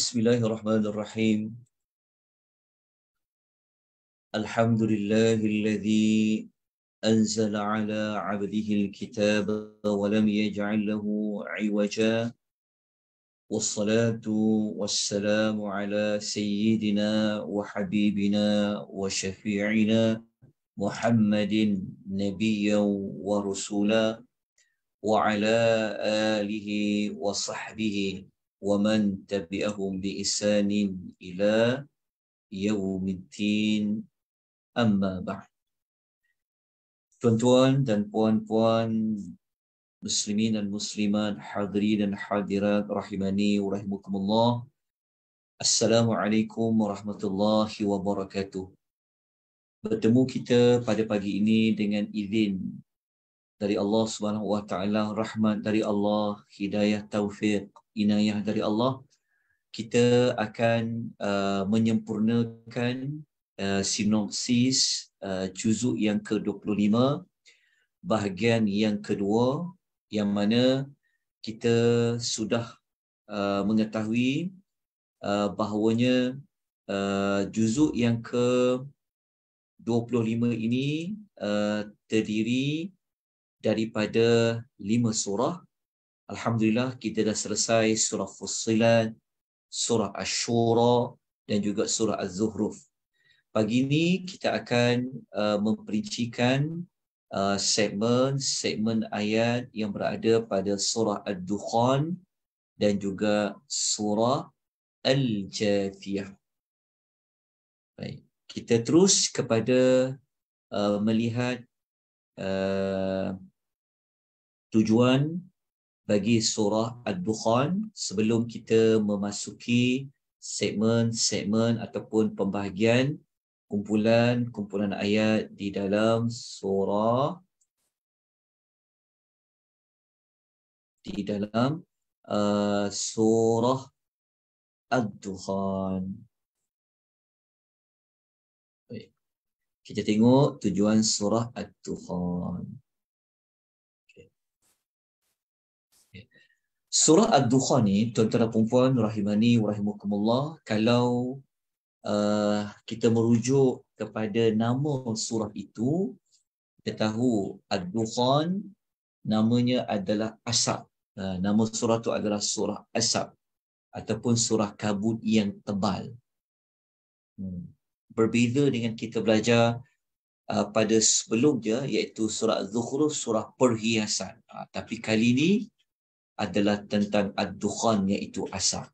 بسم الله الرحمن الرحيم الحمد لله الذي أنزل على عبده الكتاب ولم يجعل له عوجا والصلاة والسلام على سيدنا وحبيبنا وشفيعنا محمد نبيا ورسولا وعلى آله وصحبه ومن تبعهم بإحسان إلى يوم الدين أما بعد Tuan-tuan dan puan-puan muslimin dan muslimat hadirin dan hadirat rahimani wa rahimakumullah Assalamualaikum warahmatullahi wabarakatuh Bertemu kita pada pagi ini dengan izin dari Allah Subhanahu rahmat dari Allah hidayah taufik inayah dari Allah kita akan uh, menyempurnakan uh, sinopsis uh, juzuk yang ke-25 bahagian yang kedua yang mana kita sudah uh, mengetahui uh, bahawanya uh, juzuk yang ke 25 ini uh, terdiri daripada lima surah Alhamdulillah kita dah selesai surah Fussilat, surah Ash-Shura dan juga surah Az-Zuhruf. Pagi ini kita akan uh, memperincikan uh, segmen-segmen ayat yang berada pada surah Ad-Dukhan dan juga surah Al-Jathiyah. Baik, kita terus kepada uh, melihat uh, tujuan bagi surah Al-Dukhan sebelum kita memasuki segmen-segmen ataupun pembahagian kumpulan-kumpulan ayat di dalam surah di dalam uh, surah Ad-Dukhan. Kita tengok tujuan surah Ad-Dukhan. Surah Ad-Dukhan ni, tuan-tuan dan perempuan, rahimani, rahimukumullah, kalau uh, kita merujuk kepada nama surah itu, kita tahu Ad-Dukhan namanya adalah Asab. Uh, nama surah itu adalah surah Asab ataupun surah kabut yang tebal. Hmm. Berbeza dengan kita belajar uh, pada sebelumnya iaitu surah Zuhruf, surah perhiasan. Uh, tapi kali ini adalah tentang ad-dukhan iaitu asap.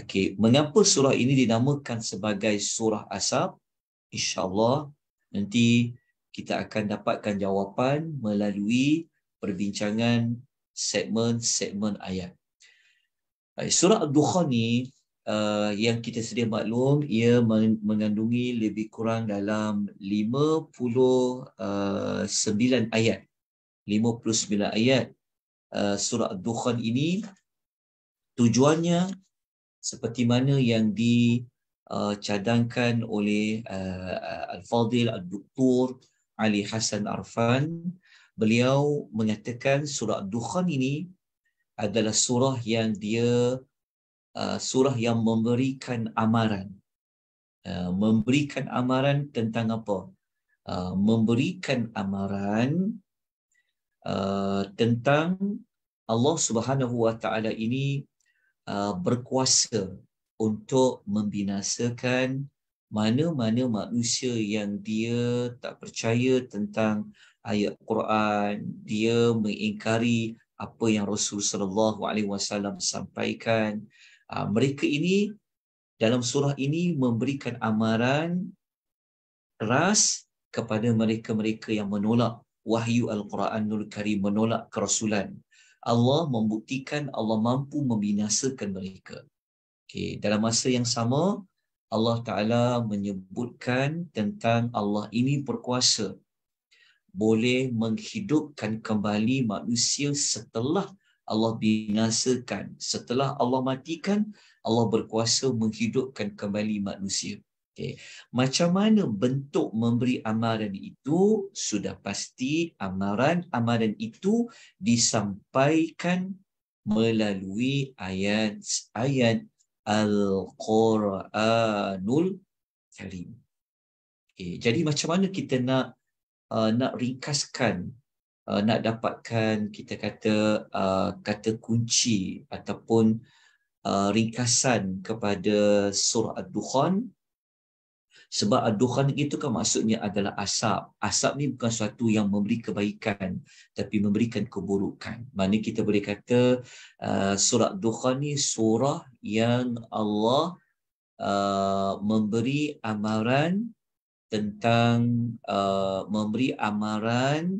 Okey, mengapa surah ini dinamakan sebagai surah asap? Insya-Allah nanti kita akan dapatkan jawapan melalui perbincangan segmen-segmen ayat. Eh, surah Ad-Dukhan ni uh, yang kita sedia maklum ia mengandungi lebih kurang dalam 59 eh, ayat. 59 ayat Uh, surah Dukhan ini tujuannya seperti mana yang dicadangkan uh, oleh uh, Al-Fadil Al-Doktor Ali Hassan Arfan beliau menyatakan surah Dukhan ini adalah surah yang dia surah yang memberikan amaran memberikan amaran tentang apa memberikan amaran Uh, tentang Allah Subhanahu Wa Taala ini uh, berkuasa untuk membinasakan mana-mana manusia yang dia tak percaya tentang ayat Quran, dia mengingkari apa yang Rasul sallallahu alaihi wasallam sampaikan. Uh, mereka ini dalam surah ini memberikan amaran keras kepada mereka-mereka yang menolak wahyu Al-Quranul Karim menolak kerasulan. Allah membuktikan Allah mampu membinasakan mereka. Okay. Dalam masa yang sama, Allah Ta'ala menyebutkan tentang Allah ini berkuasa boleh menghidupkan kembali manusia setelah Allah binasakan. Setelah Allah matikan, Allah berkuasa menghidupkan kembali manusia. Okay. Macam mana bentuk memberi amaran itu? Sudah pasti amaran-amaran itu disampaikan melalui ayat-ayat Al-Quranul Karim. Okay. Jadi macam mana kita nak uh, nak ringkaskan Uh, nak dapatkan kita kata uh, kata kunci ataupun uh, ringkasan kepada surah ad-dukhan sebab ad itu kan maksudnya adalah asap. Asap ni bukan sesuatu yang memberi kebaikan tapi memberikan keburukan. Maknanya kita boleh kata uh, surah dukhan ni surah yang Allah uh, memberi amaran tentang uh, memberi amaran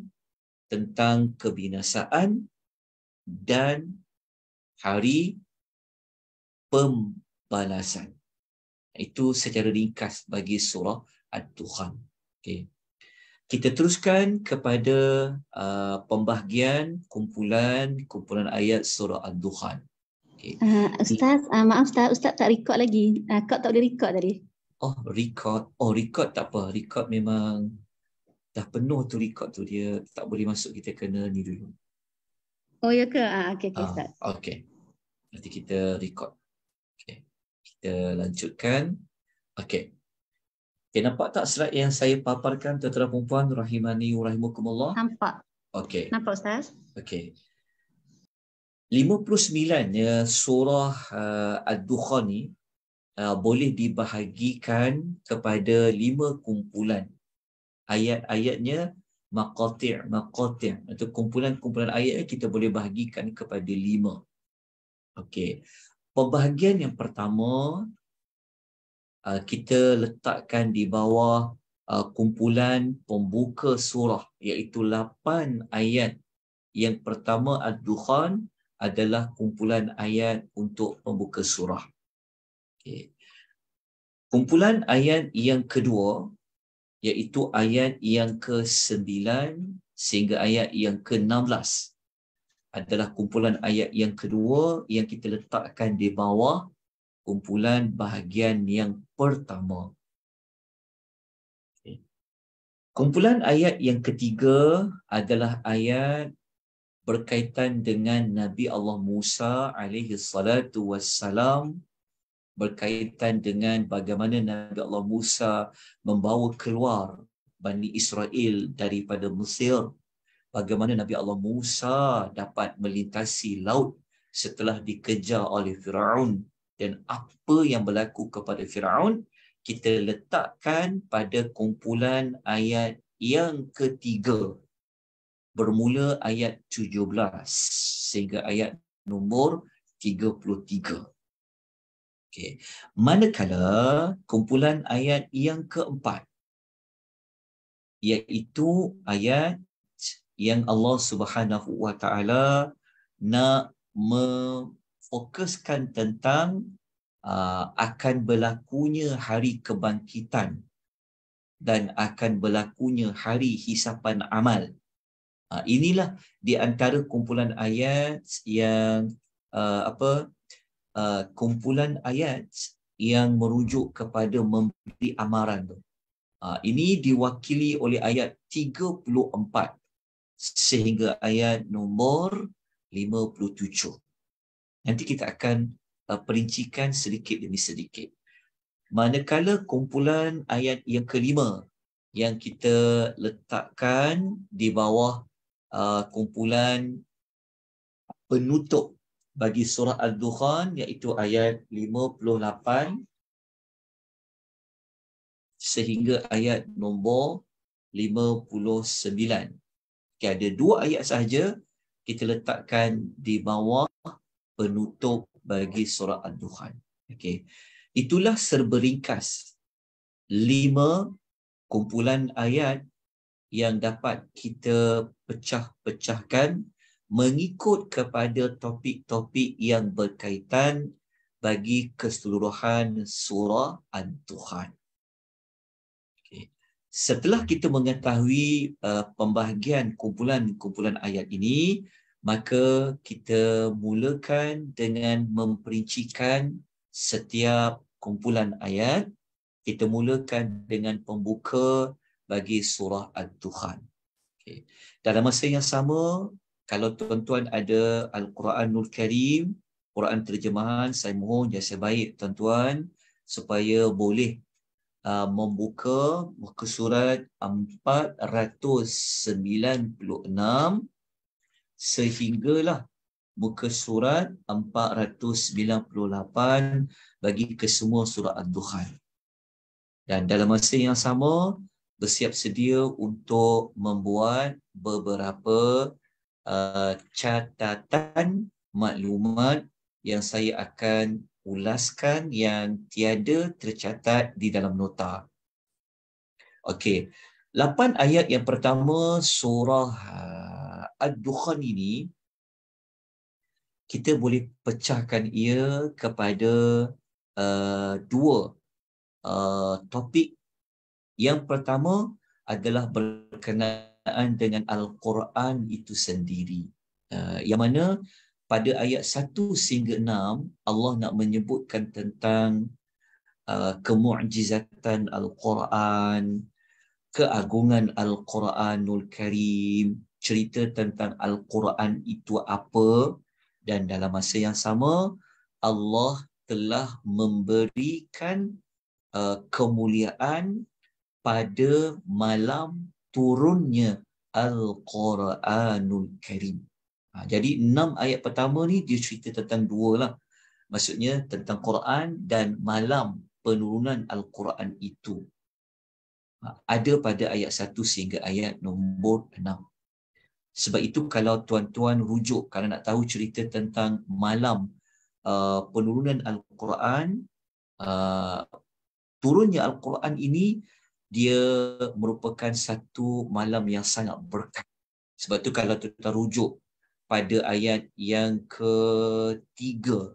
tentang kebinasaan dan hari pembalasan. Itu secara ringkas bagi surah Ad-Dukhan. Okay. Kita teruskan kepada uh, pembahagian kumpulan kumpulan ayat surah Ad-Dukhan. Okay. Uh, ah, Ustaz, uh, maaf Ustaz, Ustaz tak record lagi. Uh, kau tak boleh record tadi. Oh, record. Oh, record tak apa. Record memang dah penuh tu record tu dia. Tak boleh masuk kita kena ni dulu. Oh, ya ke? Uh, okay, okay, Ustaz. Uh, okay. Nanti kita record kita lanjutkan. Okey. Okay, nampak tak slide yang saya paparkan tetera perempuan rahimani wa rahimakumullah? Nampak. Okey. Nampak Ustaz? Okey. 59 Nya surah uh, Ad-Dukhan ni uh, boleh dibahagikan kepada lima kumpulan. Ayat-ayatnya maqati' maqati' atau kumpulan-kumpulan ayat kita boleh bahagikan kepada lima. Okey pembahagian yang pertama uh, kita letakkan di bawah uh, kumpulan pembuka surah iaitu 8 ayat yang pertama ad-dukhan adalah kumpulan ayat untuk pembuka surah okey kumpulan ayat yang kedua iaitu ayat yang ke-9 sehingga ayat yang ke-16 adalah kumpulan ayat yang kedua yang kita letakkan di bawah kumpulan bahagian yang pertama. Kumpulan ayat yang ketiga adalah ayat berkaitan dengan Nabi Allah Musa alaihi salatu wassalam berkaitan dengan bagaimana Nabi Allah Musa membawa keluar Bani Israel daripada Mesir bagaimana Nabi Allah Musa dapat melintasi laut setelah dikejar oleh Firaun dan apa yang berlaku kepada Firaun kita letakkan pada kumpulan ayat yang ketiga bermula ayat 17 sehingga ayat nombor 33. Okey. Manakala kumpulan ayat yang keempat iaitu ayat yang Allah Subhanahu Wa Taala nak memfokuskan tentang uh, akan berlakunya hari kebangkitan dan akan berlakunya hari hisapan amal. Uh, inilah di antara kumpulan ayat yang uh, apa kumpulan ayat yang merujuk kepada memberi amaran Ini diwakili oleh ayat 34 sehingga ayat nombor 57. Nanti kita akan uh, perincikan sedikit demi sedikit. Manakala kumpulan ayat yang kelima yang kita letakkan di bawah uh, kumpulan penutup bagi surah Al-Dukhan iaitu ayat 58 sehingga ayat nombor 59. Okay, ada dua ayat sahaja kita letakkan di bawah penutup bagi surah al dukhan Okay. Itulah serberingkas lima kumpulan ayat yang dapat kita pecah-pecahkan mengikut kepada topik-topik yang berkaitan bagi keseluruhan surah al dukhan setelah kita mengetahui uh, pembahagian kumpulan-kumpulan ayat ini maka kita mulakan dengan memperincikan setiap kumpulan ayat kita mulakan dengan pembuka bagi surah ad-dukhan okay. dalam masa yang sama kalau tuan-tuan ada al Quran Nur Karim Quran terjemahan saya mohon jasa baik tuan-tuan supaya boleh Uh, membuka muka surat 496 sehinggalah muka surat 498 bagi kesemua surat Ad-Dukhan. Dan dalam masa yang sama, bersiap sedia untuk membuat beberapa uh, catatan maklumat yang saya akan ulaskan yang tiada tercatat di dalam nota. Okey. Lapan ayat yang pertama surah uh, Ad-Dukhan ini kita boleh pecahkan ia kepada uh, dua uh, topik. Yang pertama adalah berkenaan dengan Al-Quran itu sendiri. Uh, yang mana pada ayat 1 sehingga 6 Allah nak menyebutkan tentang uh, kemu'jizatan Al-Quran, keagungan Al-Quranul Karim, cerita tentang Al-Quran itu apa dan dalam masa yang sama Allah telah memberikan uh, kemuliaan pada malam turunnya Al-Quranul Karim. Ha, jadi enam ayat pertama ni dia cerita tentang dua lah. Maksudnya tentang Quran dan malam penurunan Al-Quran itu. Ha, ada pada ayat satu sehingga ayat nombor enam. Sebab itu kalau tuan-tuan rujuk kalau nak tahu cerita tentang malam uh, penurunan Al-Quran, uh, turunnya Al-Quran ini dia merupakan satu malam yang sangat berkat. Sebab itu kalau tuan-tuan rujuk pada ayat yang ketiga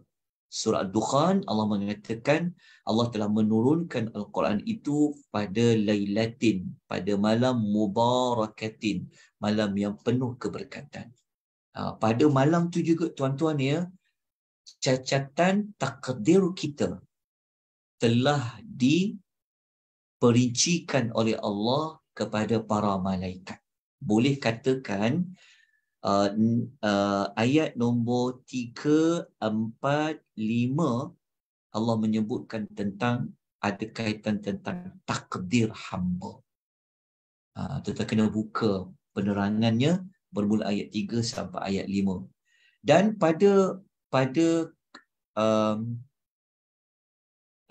surah Dukhan Allah mengatakan Allah telah menurunkan Al-Quran itu pada Lailatin pada malam Mubarakatin malam yang penuh keberkatan ha, pada malam tu juga tuan-tuan ya cacatan takdir kita telah diperincikan oleh Allah kepada para malaikat boleh katakan Uh, uh, ayat nombor 3 4 5 Allah menyebutkan tentang ada kaitan tentang takdir hamba. Ah uh, kita kena buka penerangannya bermula ayat 3 sampai ayat 5. Dan pada pada um,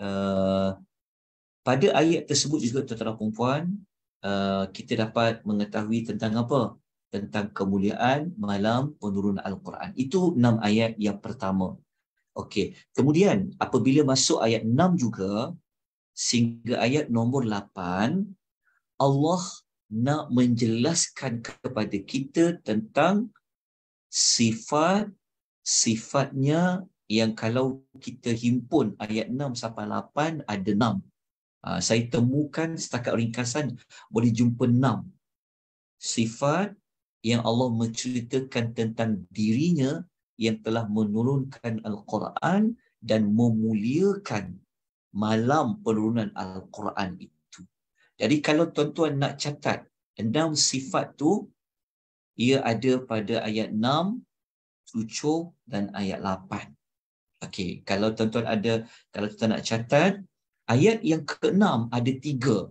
uh, pada ayat tersebut juga tuan-tuan dan puan uh, kita dapat mengetahui tentang apa? tentang kemuliaan malam penurunan Al-Quran. Itu enam ayat yang pertama. Okey. Kemudian apabila masuk ayat enam juga sehingga ayat nomor lapan, Allah nak menjelaskan kepada kita tentang sifat sifatnya yang kalau kita himpun ayat 6 sampai 8 ada 6. Uh, ha, saya temukan setakat ringkasan boleh jumpa 6 sifat yang Allah menceritakan tentang dirinya yang telah menurunkan Al-Quran dan memuliakan malam penurunan Al-Quran itu. Jadi kalau tuan-tuan nak catat enam sifat tu, ia ada pada ayat 6, 7 dan ayat 8. Okey, kalau tuan-tuan ada, kalau tuan-tuan nak catat, ayat yang keenam ada tiga.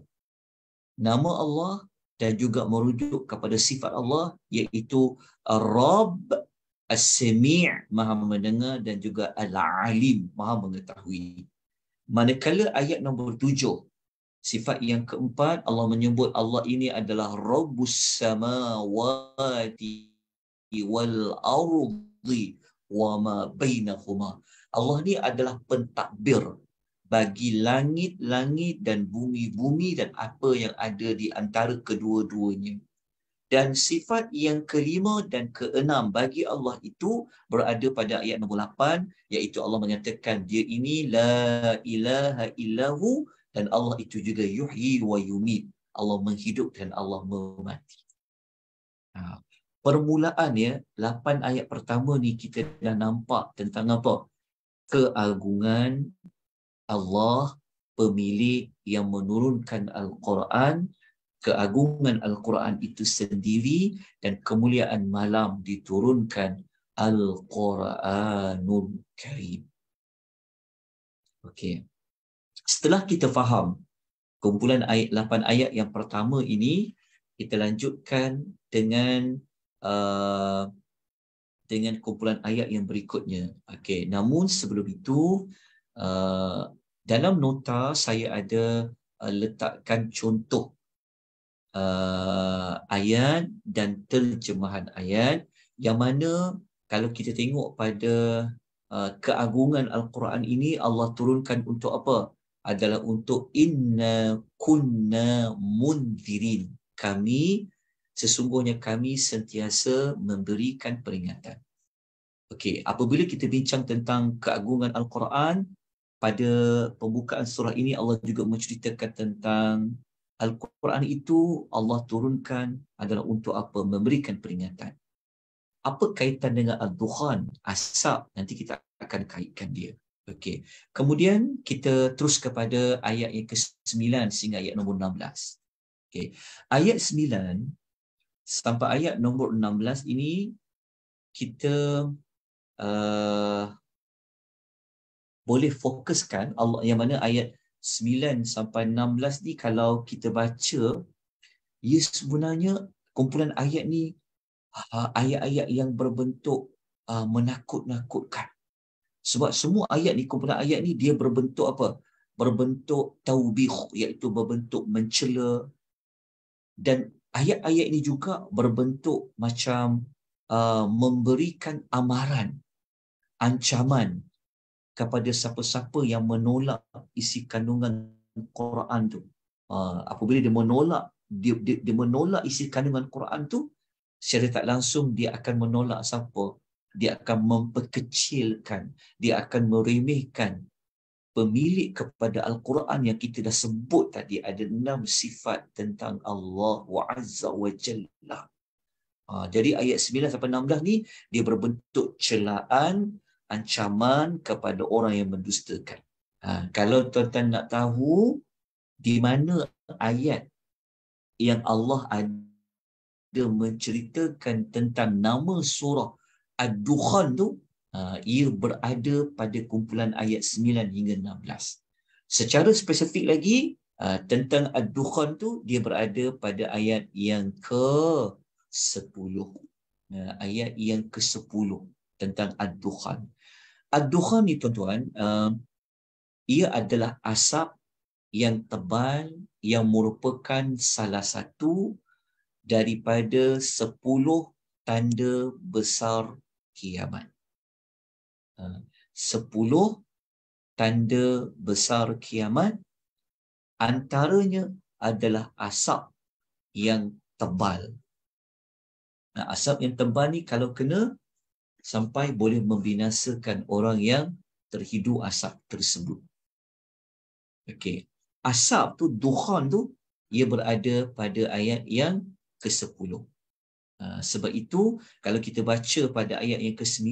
Nama Allah, dan juga merujuk kepada sifat Allah iaitu Rabb As-Sami' Maha Mendengar dan juga Al-Alim Maha Mengetahui. Manakala ayat nombor tujuh, sifat yang keempat Allah menyebut Allah ini adalah Rabbus Samawati wal ardi wa ma bainahuma. Allah ni adalah pentadbir bagi langit-langit dan bumi-bumi dan apa yang ada di antara kedua-duanya. Dan sifat yang kelima dan keenam bagi Allah itu berada pada ayat nombor 8 iaitu Allah menyatakan dia ini la ilaha illahu dan Allah itu juga yuhyi wa yumit. Allah menghidup dan Allah memati. Ha. Permulaan ya, 8 ayat pertama ni kita dah nampak tentang apa? Keagungan Allah pemilik yang menurunkan Al-Quran, keagungan Al-Quran itu sendiri dan kemuliaan malam diturunkan Al-Quranul Karim. Okey. Setelah kita faham kumpulan ayat 8 ayat yang pertama ini, kita lanjutkan dengan uh, dengan kumpulan ayat yang berikutnya. Okey, namun sebelum itu uh, dalam nota saya ada uh, letakkan contoh uh, ayat dan terjemahan ayat yang mana kalau kita tengok pada uh, keagungan al-Quran ini Allah turunkan untuk apa adalah untuk inna kunna mundirin kami sesungguhnya kami sentiasa memberikan peringatan okey apabila kita bincang tentang keagungan al-Quran pada pembukaan surah ini Allah juga menceritakan tentang Al-Quran itu Allah turunkan adalah untuk apa? Memberikan peringatan. Apa kaitan dengan Al-Dukhan? Asap, nanti kita akan kaitkan dia. Okey. Kemudian kita terus kepada ayat yang ke-9 sehingga ayat nombor 16. Okey. Ayat 9 sampai ayat nombor 16 ini kita uh, boleh fokuskan Allah yang mana ayat 9 sampai 16 ni kalau kita baca ia ya, sebenarnya kumpulan ayat ni ha, ayat-ayat yang berbentuk ha, menakut-nakutkan sebab semua ayat ni kumpulan ayat ni dia berbentuk apa berbentuk taubih iaitu berbentuk mencela dan ayat-ayat ini juga berbentuk macam uh, memberikan amaran ancaman kepada siapa-siapa yang menolak isi kandungan Quran tu. Ha, apabila dia menolak dia, dia, dia menolak isi kandungan Quran tu, secara tak langsung dia akan menolak siapa? Dia akan memperkecilkan, dia akan meremehkan pemilik kepada Al-Quran yang kita dah sebut tadi ada enam sifat tentang Allah wa azza wa jalla. Ha, jadi ayat 9 sampai 16 ni dia berbentuk celaan, ancaman kepada orang yang mendustakan. Ha, kalau tuan-tuan nak tahu di mana ayat yang Allah ada menceritakan tentang nama surah Ad-Dukhan tu, ha, ia berada pada kumpulan ayat 9 hingga 16. Secara spesifik lagi, ha, tentang Ad-Dukhan tu, dia berada pada ayat yang ke-10. Ha, ayat yang ke-10 tentang Ad-Dukhan. Ad-duha ni tuan-tuan, uh, ia adalah asap yang tebal yang merupakan salah satu daripada sepuluh tanda besar kiamat. Eh, sepuluh tanda besar kiamat antaranya adalah asap yang tebal. Nah, asap yang tebal ni kalau kena sampai boleh membinasakan orang yang terhidu asap tersebut. Okey. Asap tu dukhan tu ia berada pada ayat yang ke-10. Uh, ha, sebab itu kalau kita baca pada ayat yang ke-9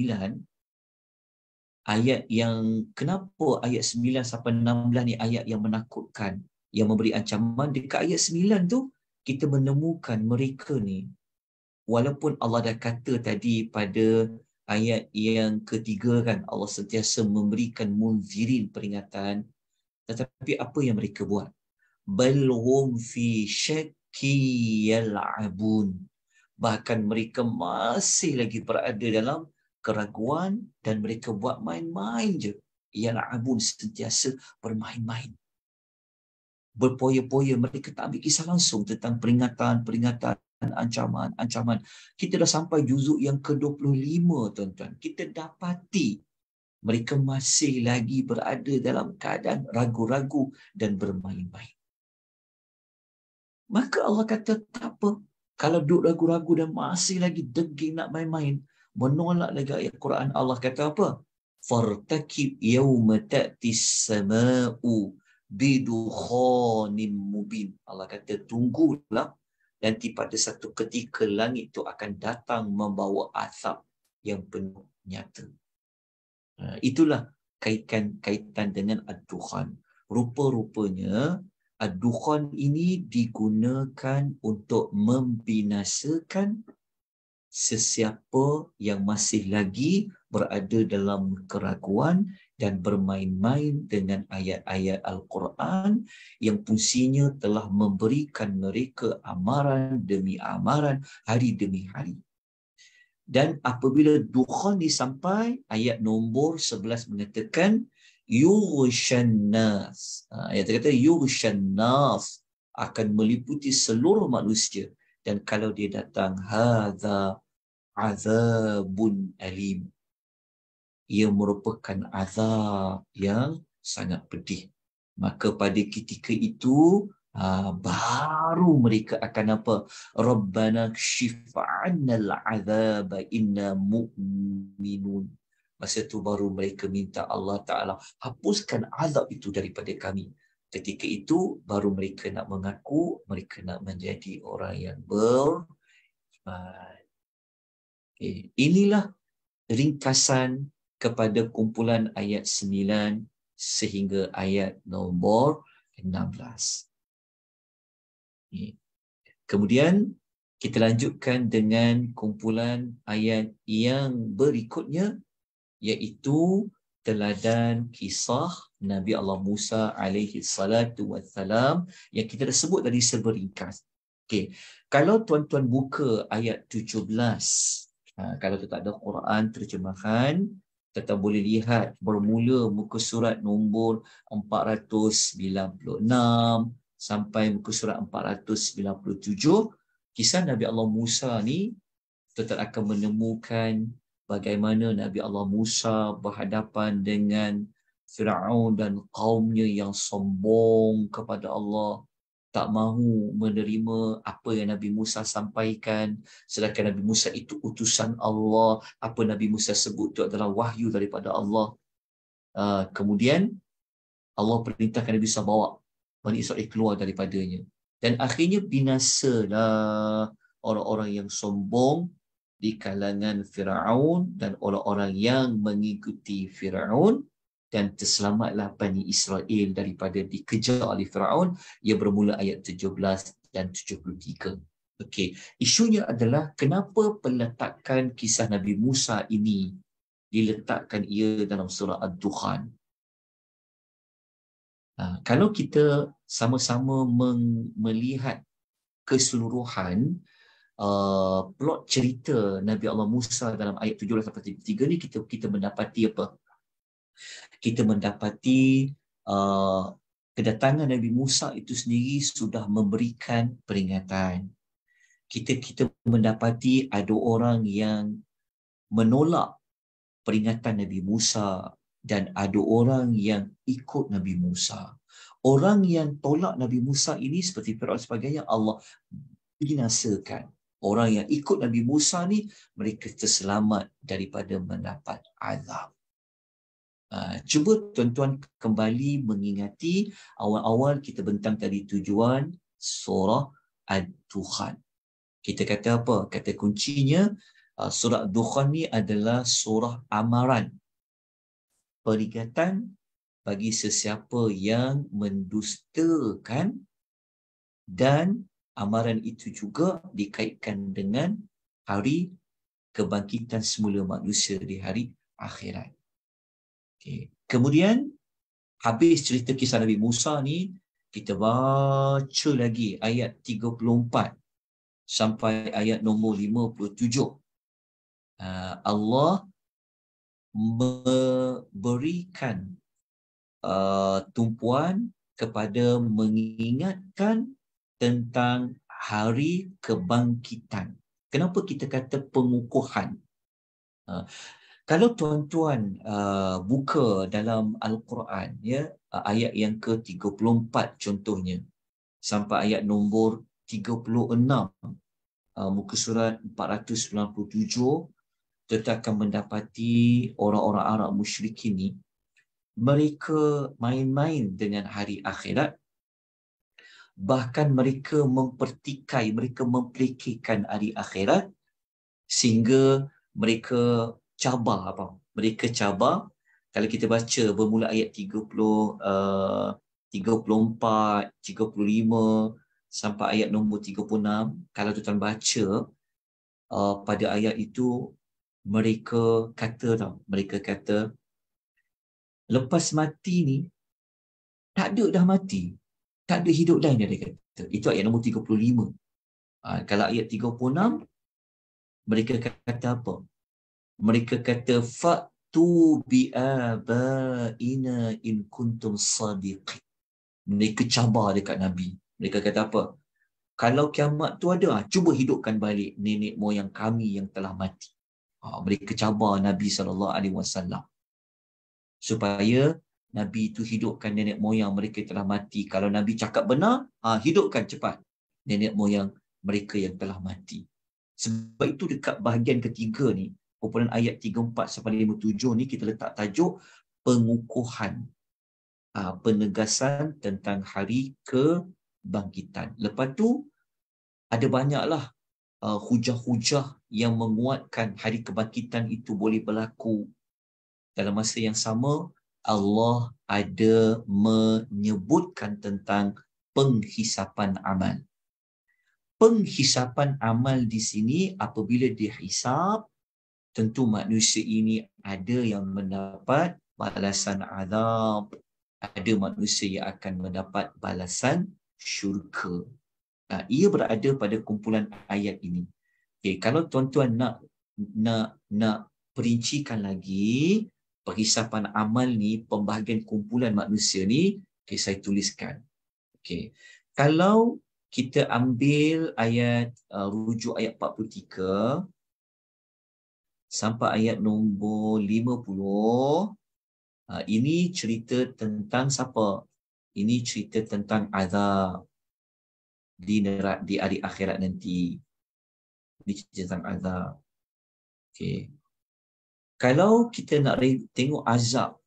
ayat yang kenapa ayat 9 sampai 16 ni ayat yang menakutkan yang memberi ancaman dekat ayat 9 tu kita menemukan mereka ni walaupun Allah dah kata tadi pada ayat yang ketiga kan Allah sentiasa memberikan munzirin peringatan tetapi apa yang mereka buat balhum fi syakki yal'abun bahkan mereka masih lagi berada dalam keraguan dan mereka buat main-main je yal'abun sentiasa bermain-main berpoya-poya mereka tak ambil kisah langsung tentang peringatan-peringatan ancaman-ancaman. Kita dah sampai juzuk yang ke-25 tuan-tuan. Kita dapati mereka masih lagi berada dalam keadaan ragu-ragu dan bermain-main. Maka Allah kata tak apa. Kalau duduk ragu-ragu dan masih lagi degil nak main-main, menolak lagi ayat Quran Allah kata apa? Fartakib yawma ta'tis bidu bidukhanim mubin. Allah kata tunggulah nanti pada satu ketika langit itu akan datang membawa asap yang penuh nyata. Ha, itulah kaitan kaitan dengan ad-dukhan. Rupa-rupanya ad-dukhan ini digunakan untuk membinasakan sesiapa yang masih lagi berada dalam keraguan dan bermain-main dengan ayat-ayat Al-Quran yang fungsinya telah memberikan mereka amaran demi amaran hari demi hari. Dan apabila dukhan ni sampai, ayat nombor 11 mengatakan Yughshannas. Ha, ayat terkata Yughshannas akan meliputi seluruh manusia. Dan kalau dia datang, Hadha azabun alim ia merupakan azab yang sangat pedih. Maka pada ketika itu, ah, baru mereka akan apa rabbana syif'anna al'adzab inna mu'minun masa itu baru mereka minta Allah taala hapuskan azab itu daripada kami ketika itu baru mereka nak mengaku mereka nak menjadi orang yang beriman okay. Eh, inilah ringkasan kepada kumpulan ayat 9 sehingga ayat nombor 16. Kemudian kita lanjutkan dengan kumpulan ayat yang berikutnya iaitu teladan kisah Nabi Allah Musa alaihi salatu wassalam yang kita dah sebut dari seberingkas. Okey. Kalau tuan-tuan buka ayat 17. Ha, kalau tu tak ada Quran terjemahan, kita boleh lihat bermula muka surat nombor 496 sampai muka surat 497 kisah Nabi Allah Musa ni kita akan menemukan bagaimana Nabi Allah Musa berhadapan dengan Firaun dan kaumnya yang sombong kepada Allah tak mahu menerima apa yang Nabi Musa sampaikan sedangkan Nabi Musa itu utusan Allah apa Nabi Musa sebut itu adalah wahyu daripada Allah ah, kemudian Allah perintahkan Nabi Musa bawa Bani Israel keluar daripadanya dan akhirnya binasalah orang-orang yang sombong di kalangan Firaun dan orang-orang yang mengikuti Firaun dan terselamatlah Bani Israel daripada dikejar oleh Firaun ia bermula ayat 17 dan 73 okey isunya adalah kenapa peletakan kisah Nabi Musa ini diletakkan ia dalam surah ad-dukhan ha, kalau kita sama-sama melihat keseluruhan Uh, plot cerita Nabi Allah Musa dalam ayat 17 sampai 33 ni kita kita mendapati apa? kita mendapati uh, kedatangan Nabi Musa itu sendiri sudah memberikan peringatan. Kita kita mendapati ada orang yang menolak peringatan Nabi Musa dan ada orang yang ikut Nabi Musa. Orang yang tolak Nabi Musa ini seperti Fir'aun sebagainya Allah binasakan. Orang yang ikut Nabi Musa ni mereka terselamat daripada mendapat azab. Ah, cuba tuan-tuan kembali mengingati awal-awal kita bentang tadi tujuan surah Ad-Dukhan. Kita kata apa? Kata kuncinya uh, ah, surah Ad-Dukhan ni adalah surah amaran. Peringatan bagi sesiapa yang mendustakan dan amaran itu juga dikaitkan dengan hari kebangkitan semula manusia di hari akhirat. Okay. Kemudian, habis cerita kisah Nabi Musa ni, kita baca lagi ayat 34 sampai ayat nombor 57. Ah, Allah memberikan ah, tumpuan kepada mengingatkan tentang hari kebangkitan. Kenapa kita kata pengukuhan? Ah, kalau tuan-tuan uh, buka dalam al-Quran ya uh, ayat yang ke-34 contohnya sampai ayat nombor 36 uh, muka surat 497 kita akan mendapati orang-orang Arab musyrik ini mereka main-main dengan hari akhirat bahkan mereka mempertikai mereka memplekikan hari akhirat sehingga mereka cabar apa? Mereka cabar kalau kita baca bermula ayat 30 uh, 34, 35 sampai ayat nombor 36, kalau tuan baca uh, pada ayat itu mereka kata tau, mereka kata lepas mati ni tak ada dah mati. Tak ada hidup lain dia kata. Itu ayat nombor 35. Uh, ah, kalau ayat 36 mereka kata apa? mereka kata faktu bi abaina in kuntum sadiqin mereka cabar dekat nabi mereka kata apa kalau kiamat tu ada ah, cuba hidupkan balik nenek moyang kami yang telah mati ah, mereka cabar nabi sallallahu alaihi wasallam supaya Nabi itu hidupkan nenek moyang mereka telah mati. Kalau Nabi cakap benar, ah, hidupkan cepat nenek moyang mereka yang telah mati. Sebab itu dekat bahagian ketiga ni, kumpulan ayat 34 sampai 57 ni kita letak tajuk pengukuhan ah, penegasan tentang hari kebangkitan. Lepas tu ada banyaklah ah, hujah-hujah yang menguatkan hari kebangkitan itu boleh berlaku dalam masa yang sama Allah ada menyebutkan tentang penghisapan amal. Penghisapan amal di sini apabila dihisap tentu manusia ini ada yang mendapat balasan azab ada manusia yang akan mendapat balasan syurga nah, ia berada pada kumpulan ayat ini okay, kalau tuan-tuan nak nak nak perincikan lagi perhisapan amal ni pembahagian kumpulan manusia ni okay, saya tuliskan okay. kalau kita ambil ayat uh, rujuk ayat 43 sampai ayat nombor 50 ah, ini cerita tentang siapa ini cerita tentang azab di neraka di hari akhirat nanti ini cerita tentang azab okey kalau kita nak tengok azab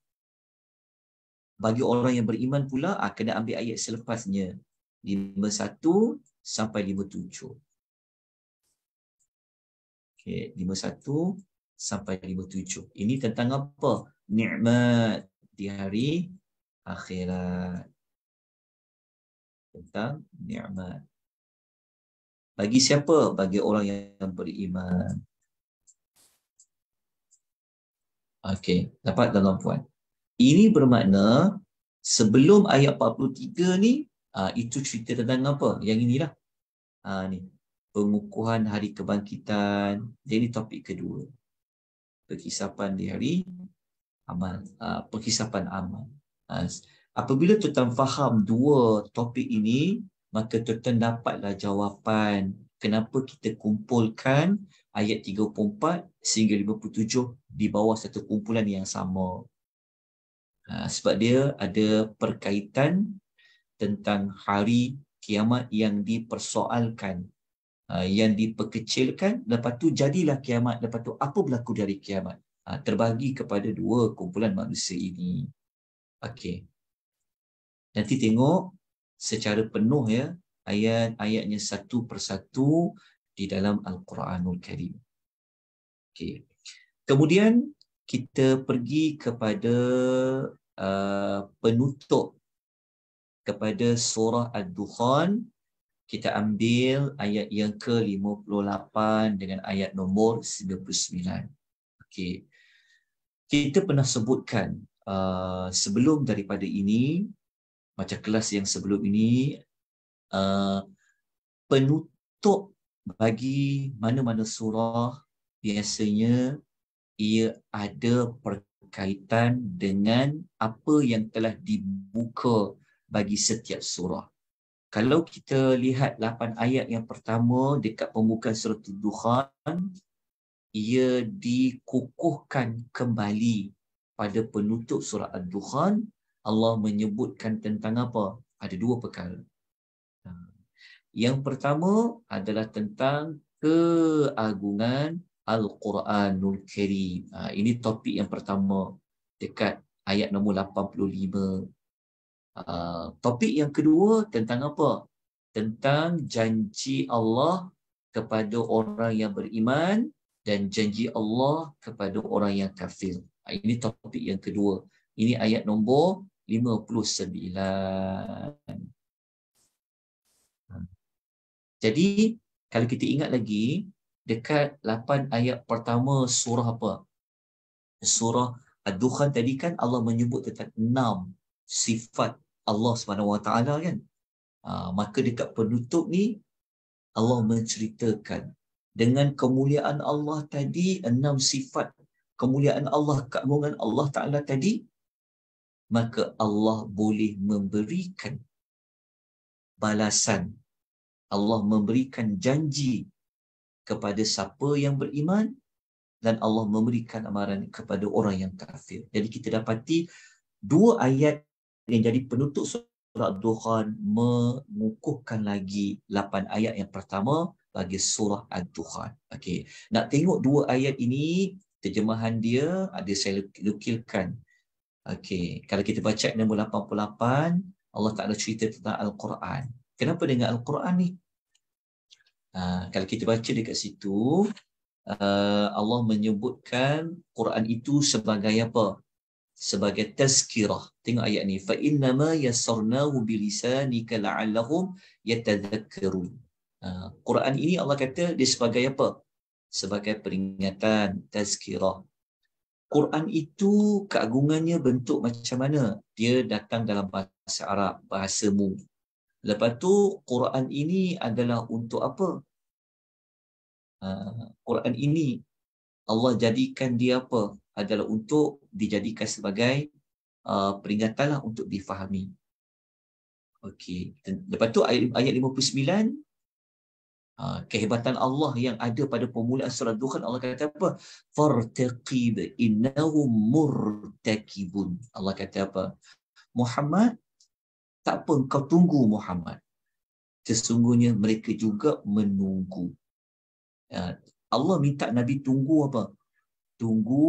bagi orang yang beriman pula akan ah, ambil ayat selepasnya 51 sampai 57 okey 51 sampai 57. Ini tentang apa? Nikmat di hari akhirat. Tentang nikmat. Bagi siapa? Bagi orang yang beriman. Okey, dapat dalam puan. Ini bermakna sebelum ayat 43 ni ah, itu cerita tentang apa? Yang inilah. Ah ni. Pengukuhan hari kebangkitan. Jadi topik kedua perkisapan di hari hmm. amal ah, perkisapan amal ah, apabila tuan faham dua topik ini maka tuan dapatlah jawapan kenapa kita kumpulkan ayat 34 sehingga 57 di bawah satu kumpulan yang sama ah, sebab dia ada perkaitan tentang hari kiamat yang dipersoalkan Ah, yang diperkecilkan lepas tu jadilah kiamat lepas tu apa berlaku dari kiamat ha, terbagi kepada dua kumpulan manusia ini okey nanti tengok secara penuh ya ayat-ayatnya satu persatu di dalam al-Quranul Karim okey kemudian kita pergi kepada uh, penutup kepada surah ad-dukhan kita ambil ayat yang ke-58 dengan ayat nombor 99. Okey. Kita pernah sebutkan uh, sebelum daripada ini macam kelas yang sebelum ini uh, penutup bagi mana-mana surah biasanya ia ada perkaitan dengan apa yang telah dibuka bagi setiap surah. Kalau kita lihat lapan ayat yang pertama dekat pembuka surat Dukhan, ia dikukuhkan kembali pada penutup surat Ad-Dukhan, Allah menyebutkan tentang apa? Ada dua perkara. Yang pertama adalah tentang keagungan Al-Quranul Karim. Ha, ini topik yang pertama dekat ayat nombor Ah, topik yang kedua tentang apa? Tentang janji Allah kepada orang yang beriman dan janji Allah kepada orang yang kafir. Ah, ini topik yang kedua. Ini ayat nombor 59. Ah. Jadi, kalau kita ingat lagi, dekat lapan ayat pertama surah apa? Surah Ad-Dukhan tadi kan Allah menyebut tentang enam sifat Allah SWT kan. Ah, maka dekat penutup ni Allah menceritakan dengan kemuliaan Allah tadi enam sifat kemuliaan Allah keagungan Allah Taala tadi maka Allah boleh memberikan balasan Allah memberikan janji kepada siapa yang beriman dan Allah memberikan amaran kepada orang yang kafir. Jadi kita dapati dua ayat yang jadi penutup surah Dukhan mengukuhkan lagi lapan ayat yang pertama bagi surah Ad-Dukhan. Okey. Nak tengok dua ayat ini terjemahan dia ada saya lukilkan. Okay, Kalau kita baca ayat nombor 88, Allah Taala cerita tentang Al-Quran. Kenapa dengan Al-Quran ni? Uh, kalau kita baca dekat situ, uh, Allah menyebutkan Quran itu sebagai apa? sebagai tazkirah. Tengok ayat ni. Fa inna ma yassarnahu bi lisanika la'allahum yatadhakkarun. Ha, Quran ini Allah kata dia sebagai apa? Sebagai peringatan, tazkirah. Quran itu keagungannya bentuk macam mana? Dia datang dalam bahasa Arab, bahasa mu. Lepas tu Quran ini adalah untuk apa? Ha, Quran ini Allah jadikan dia apa? adalah untuk dijadikan sebagai uh, peringatan lah untuk difahami. Okey. Lepas tu ayat, ayat 59, uh, kehebatan Allah yang ada pada permulaan surat Dukhan, Allah kata apa? فَرْتَقِبْ إِنَّهُمْ murtakibun. Allah kata apa? Muhammad, tak apa, kau tunggu Muhammad. Sesungguhnya mereka juga menunggu. Uh, Allah minta Nabi tunggu apa? tunggu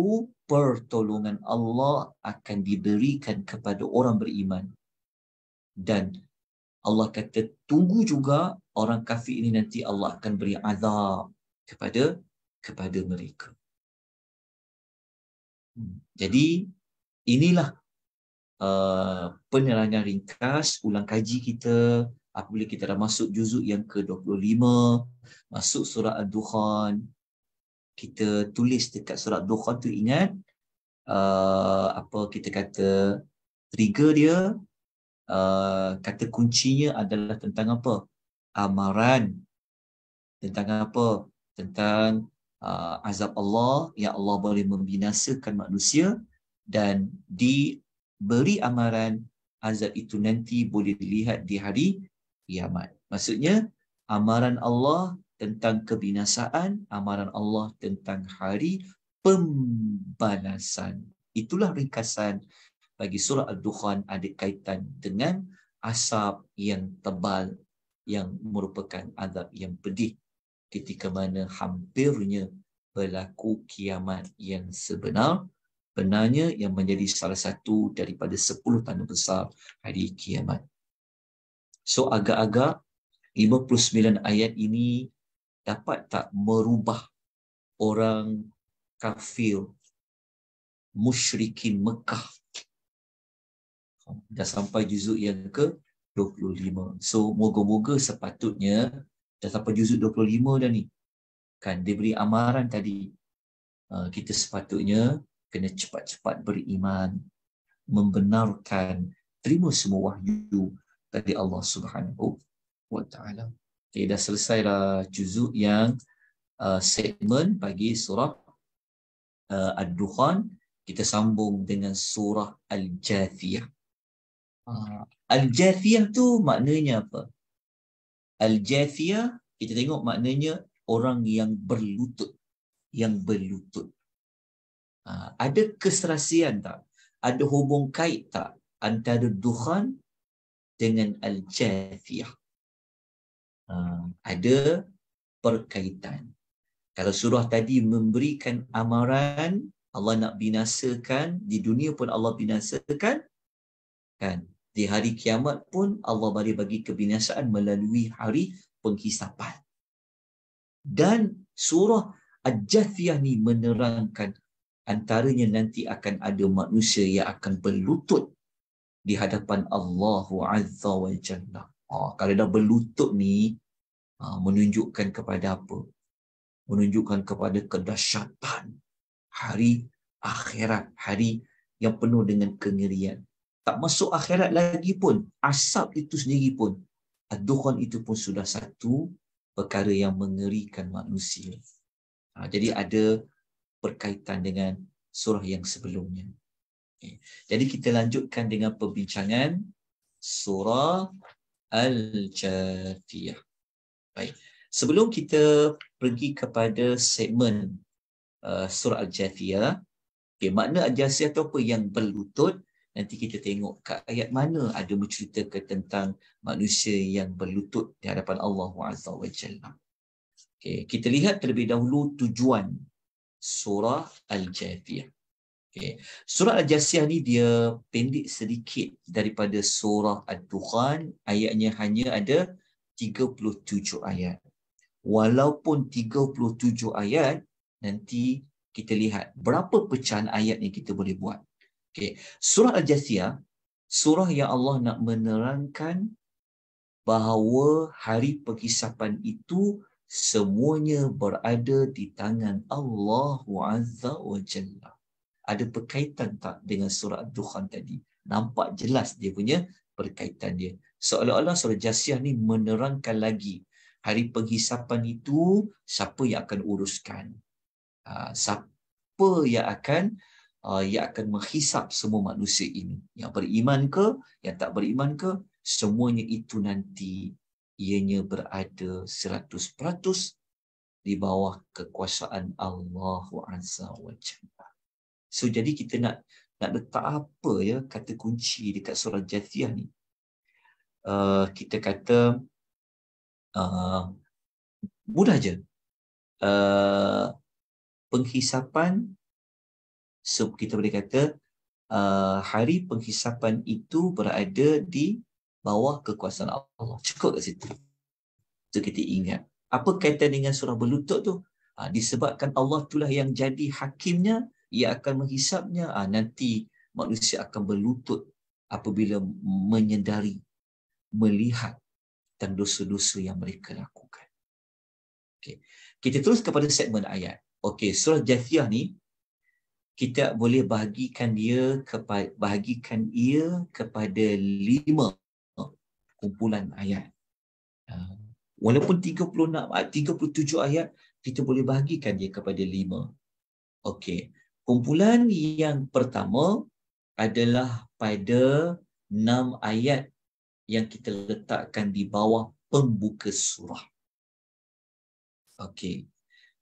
pertolongan Allah akan diberikan kepada orang beriman. Dan Allah kata tunggu juga orang kafir ini nanti Allah akan beri azab kepada kepada mereka. Hmm. Jadi inilah uh, penerangan ringkas ulang kaji kita apabila kita dah masuk juzuk yang ke-25 masuk surah ad-dukhan kita tulis dekat surat doa tu ingat uh, apa kita kata trigger dia uh, kata kuncinya adalah tentang apa amaran tentang apa tentang uh, azab Allah yang Allah boleh membinasakan manusia dan diberi amaran azab itu nanti boleh dilihat di hari kiamat maksudnya amaran Allah tentang kebinasaan, amaran Allah tentang hari pembalasan. Itulah ringkasan bagi surah Al-Dukhan ada kaitan dengan asap yang tebal yang merupakan azab yang pedih ketika mana hampirnya berlaku kiamat yang sebenar benarnya yang menjadi salah satu daripada sepuluh tanda besar hari kiamat. So agak-agak 59 ayat ini dapat tak merubah orang kafir musyrikin Mekah dah sampai juzuk yang ke 25 so moga-moga sepatutnya dah sampai juzuk 25 dah ni kan dia beri amaran tadi ah, kita sepatutnya kena cepat-cepat beriman membenarkan terima semua wahyu dari Allah Subhanahu wa taala Okay, dah selesailah juzuk yang uh, segmen bagi surah uh, Ad-Dukhan. Kita sambung dengan surah Al-Jathiyah. Ah. Al-Jathiyah tu maknanya apa? Al-Jathiyah, kita tengok maknanya orang yang berlutut. Yang berlutut. Uh, ada keserasian tak? Ada hubung kait tak antara Dukhan dengan Al-Jathiyah? Ah, ada perkaitan. Kalau surah tadi memberikan amaran Allah nak binasakan di dunia pun Allah binasakan kan di hari kiamat pun Allah bagi bagi kebinasaan melalui hari penghisapan. Dan surah Ajathiyah ni menerangkan antaranya nanti akan ada manusia yang akan berlutut di hadapan Allah Azza wa Jalla. Oh, kalau dah berlutut ni, Ha, menunjukkan kepada apa? Menunjukkan kepada kedahsyatan hari akhirat, hari yang penuh dengan kengerian. Tak masuk akhirat lagi pun, asap itu sendiri pun, adukhan itu pun sudah satu perkara yang mengerikan manusia. Ha, jadi ada perkaitan dengan surah yang sebelumnya. Jadi kita lanjutkan dengan perbincangan surah Al-Jafiyah. Baik. Sebelum kita pergi kepada segmen uh, surah Al-Jathiyah, okay, makna Al-Jathiyah itu apa yang berlutut, nanti kita tengok kat ayat mana ada menceritakan tentang manusia yang berlutut di hadapan Allah Azza wa Jalla. Okay, kita lihat terlebih dahulu tujuan surah Al-Jathiyah. Okay. Surah Al-Jasiyah ni dia pendek sedikit daripada surah Ad-Dukhan. Ayatnya hanya ada 37 ayat. Walaupun 37 ayat, nanti kita lihat berapa pecahan ayat yang kita boleh buat. Okay. Surah Al-Jasiyah, surah yang Allah nak menerangkan bahawa hari perkisapan itu semuanya berada di tangan Allah Azza wa Jalla. Ada berkaitan tak dengan surah Dukhan tadi? Nampak jelas dia punya berkaitan dia seolah-olah surah Jasiah ni menerangkan lagi hari penghisapan itu siapa yang akan uruskan ah, siapa yang akan ah, yang akan menghisap semua manusia ini yang beriman ke yang tak beriman ke semuanya itu nanti ianya berada 100% di bawah kekuasaan Allah Azza wa Jalla. So jadi kita nak nak letak apa ya kata kunci dekat surah jasiah ni uh, kita kata uh, mudah je uh, penghisapan so kita boleh kata uh, hari penghisapan itu berada di bawah kekuasaan Allah cukup kat situ so kita ingat apa kaitan dengan surah berlutut tu uh, disebabkan Allah itulah yang jadi hakimnya ia akan menghisapnya uh, nanti manusia akan berlutut apabila menyedari melihat dan dosa-dosa yang mereka lakukan. Okay. Kita terus kepada segmen ayat. Okay, surah Jathiyah ni kita boleh bahagikan dia kepada bahagikan ia kepada lima kumpulan ayat. Ah, walaupun 36 37 ayat kita boleh bahagikan dia kepada lima. Okay, Kumpulan yang pertama adalah pada enam ayat yang kita letakkan di bawah pembuka surah. Okey.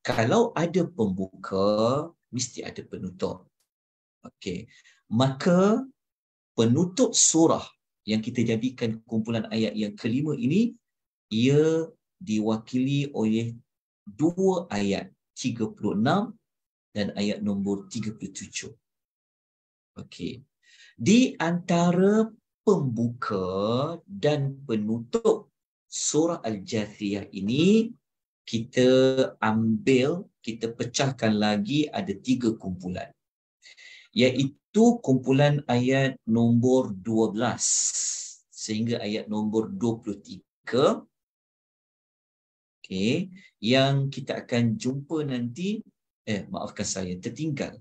Kalau ada pembuka, mesti ada penutup. Okey. Maka penutup surah yang kita jadikan kumpulan ayat yang kelima ini ia diwakili oleh dua ayat 36 dan ayat nombor 37. Okey. Di antara pembuka dan penutup surah Al-Jathiyah ini kita ambil, kita pecahkan lagi ada tiga kumpulan. Iaitu kumpulan ayat nombor 12 sehingga ayat nombor 23. Okay. Yang kita akan jumpa nanti, eh maafkan saya, tertinggal.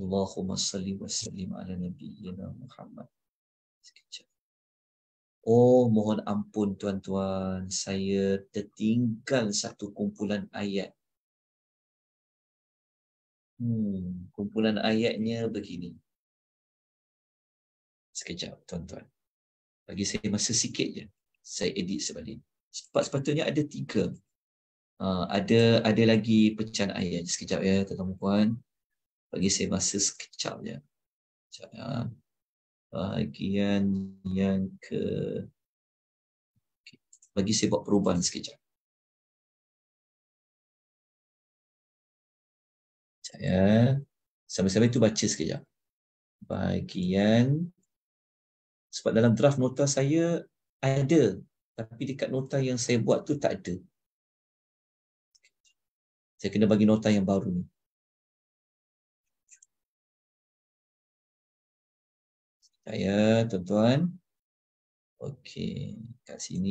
Allahumma salli wa sallim ala nabiyyina Muhammad. Sekejap. Oh mohon ampun tuan-tuan, saya tertinggal satu kumpulan ayat. Hmm, kumpulan ayatnya begini. Sekejap tuan-tuan. Bagi saya masa sikit je, saya edit sebalik. Sepat sepatutnya ada tiga. Uh, ada ada lagi pecahan ayat. Sekejap ya tuan-tuan puan. -tuan bagi saya masa sekejap ya. Sekejap ya. Bahagian yang ke bagi saya buat perubahan sekejap. Sekejap ya. Sama-sama itu baca sekejap. Bahagian sebab dalam draft nota saya ada tapi dekat nota yang saya buat tu tak ada. Saya kena bagi nota yang baru ni. saya tuan-tuan. Okey, kat sini.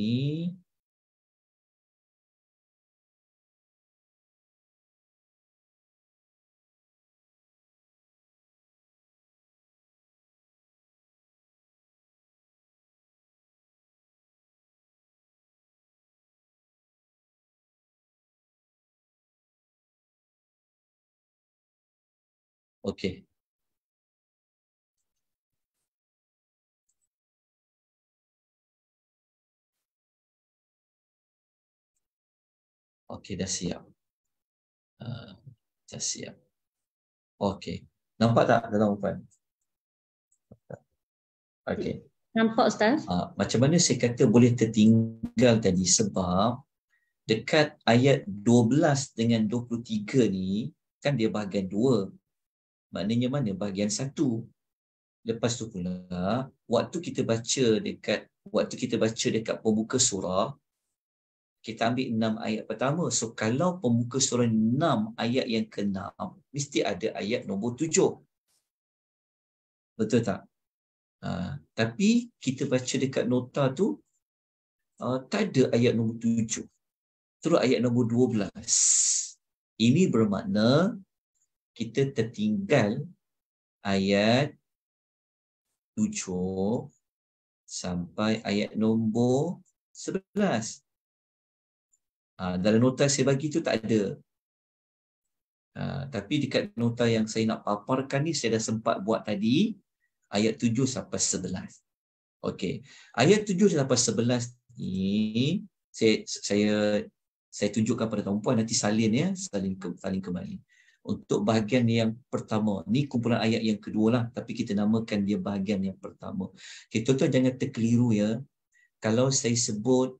Okey, Okey, dah siap. Uh, dah siap. Okey. Nampak tak dalam umpan? Okey. Nampak Ustaz. Uh, macam mana saya kata boleh tertinggal tadi sebab dekat ayat 12 dengan 23 ni kan dia bahagian dua. Maknanya mana? Bahagian satu. Lepas tu pula, waktu kita baca dekat waktu kita baca dekat pembuka surah, kita ambil enam ayat pertama. So kalau pemuka surah enam ayat yang ke enam, mesti ada ayat nombor tujuh. Betul tak? Uh, tapi kita baca dekat nota tu, uh, tak ada ayat nombor tujuh. Terus ayat nombor dua belas. Ini bermakna kita tertinggal ayat tujuh sampai ayat nombor sebelas. Ah, dalam nota yang saya bagi tu tak ada. Uh, tapi dekat nota yang saya nak paparkan ni, saya dah sempat buat tadi, ayat 7 sampai 11. Okey. Ayat 7 sampai 11 ni, saya, saya saya tunjukkan pada tuan puan nanti salin ya salin ke, salin kembali untuk bahagian yang pertama ni kumpulan ayat yang kedua lah tapi kita namakan dia bahagian yang pertama okay, tuan-tuan jangan terkeliru ya kalau saya sebut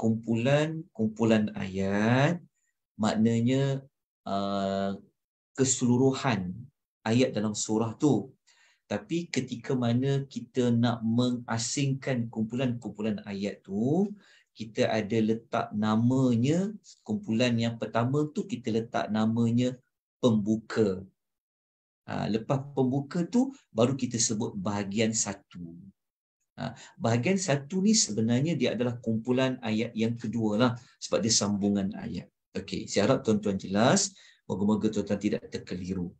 kumpulan-kumpulan uh, ayat, maknanya uh, keseluruhan ayat dalam surah tu. Tapi ketika mana kita nak mengasingkan kumpulan-kumpulan ayat tu, kita ada letak namanya, kumpulan yang pertama tu kita letak namanya pembuka. Ha, lepas pembuka tu, baru kita sebut bahagian satu. Ha, bahagian satu ni sebenarnya dia adalah kumpulan ayat yang kedua lah sebab dia sambungan ayat. Okey, saya harap tuan-tuan jelas. Moga-moga tuan-tuan tidak terkeliru.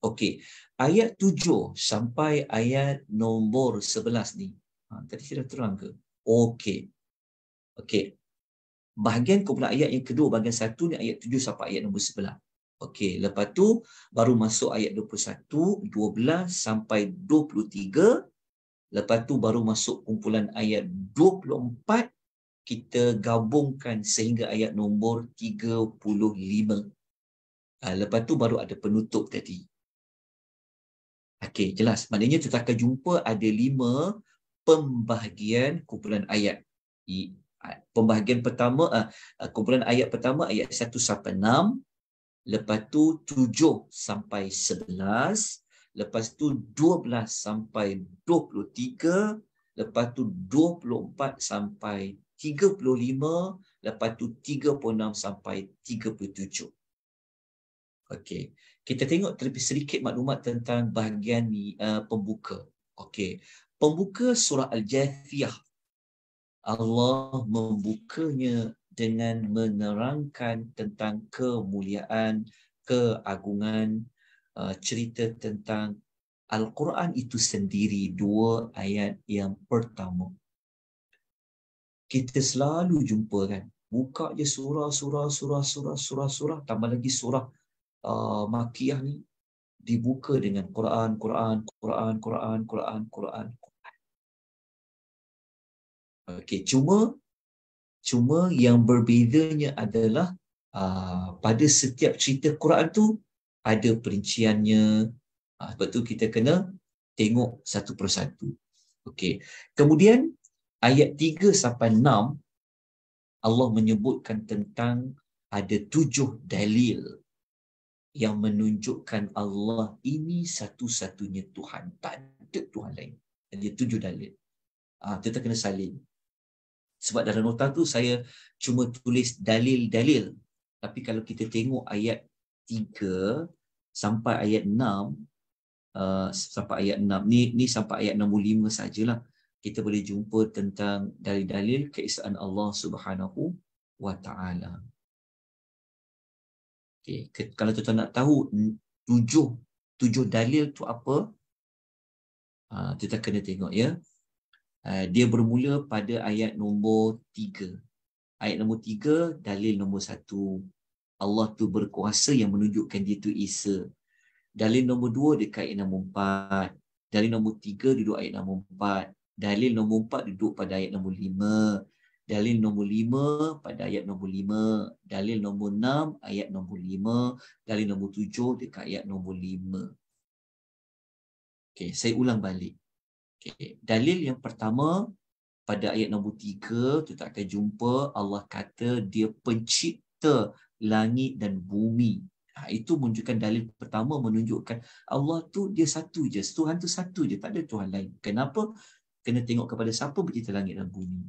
Okey, ayat tujuh sampai ayat nombor sebelas ni. Ha, tadi saya dah terang ke? Okey. Okey. Bahagian kumpulan ayat yang kedua, bahagian satu ni ayat tujuh sampai ayat nombor sebelas. Okey, lepas tu baru masuk ayat 21, 12 sampai 23. Lepas tu baru masuk kumpulan ayat 24 kita gabungkan sehingga ayat nombor 35. Ah, lepas tu baru ada penutup tadi. Okey, jelas. Maknanya kita akan jumpa ada lima pembahagian kumpulan ayat. Ah, pembahagian pertama, ah, kumpulan ayat pertama ayat 1 sampai 6. Lepas tu 7 sampai lepas tu 12 sampai 23 lepas tu 24 sampai 35 lepas tu 36 sampai 37 okey kita tengok terlebih sedikit maklumat tentang bahagian ni uh, pembuka okey pembuka surah al-jathiyah Allah membukanya dengan menerangkan tentang kemuliaan keagungan Uh, cerita tentang Al-Quran itu sendiri dua ayat yang pertama. Kita selalu jumpa kan. Buka je surah, surah, surah, surah, surah, surah. Tambah lagi surah uh, makiyah ni. Dibuka dengan Quran, Quran, Quran, Quran, Quran, Quran. Quran. Okey, cuma cuma yang berbezanya adalah uh, pada setiap cerita Quran tu ada perinciannya. Ah, sebab tu kita kena tengok satu persatu. Okey. Kemudian ayat 3 sampai 6 Allah menyebutkan tentang ada tujuh dalil yang menunjukkan Allah ini satu-satunya Tuhan. Tak ada Tuhan lain. Ada tujuh dalil. Ah, kita kena salin. Sebab dalam nota tu saya cuma tulis dalil-dalil. Tapi kalau kita tengok ayat 3 sampai ayat 6 uh, sampai ayat 6 ni ni sampai ayat 65 sajalah kita boleh jumpa tentang dari dalil keesaan Allah Subhanahu wa taala. Okay. kalau tuan nak tahu tujuh tujuh dalil tu apa? kita ah, kena tengok ya. Ah, dia bermula pada ayat nombor tiga. Ayat nombor tiga, dalil nombor satu Allah tu berkuasa yang menunjukkan dia tu Isa. Dalil nombor dua dekat ayat nombor empat. Dalil nombor tiga duduk ayat nombor empat. Dalil nombor empat duduk pada ayat nombor lima. Dalil nombor lima pada ayat nombor lima. Dalil nombor enam ayat nombor lima. Dalil nombor tujuh dekat ayat nombor lima. Okay, saya ulang balik. Okay. Dalil yang pertama pada ayat nombor tiga, kita akan jumpa Allah kata dia pencipta langit dan bumi. Ha, itu menunjukkan dalil pertama menunjukkan Allah tu dia satu je. Tuhan tu satu je. Tak ada Tuhan lain. Kenapa? Kena tengok kepada siapa pencipta langit dan bumi.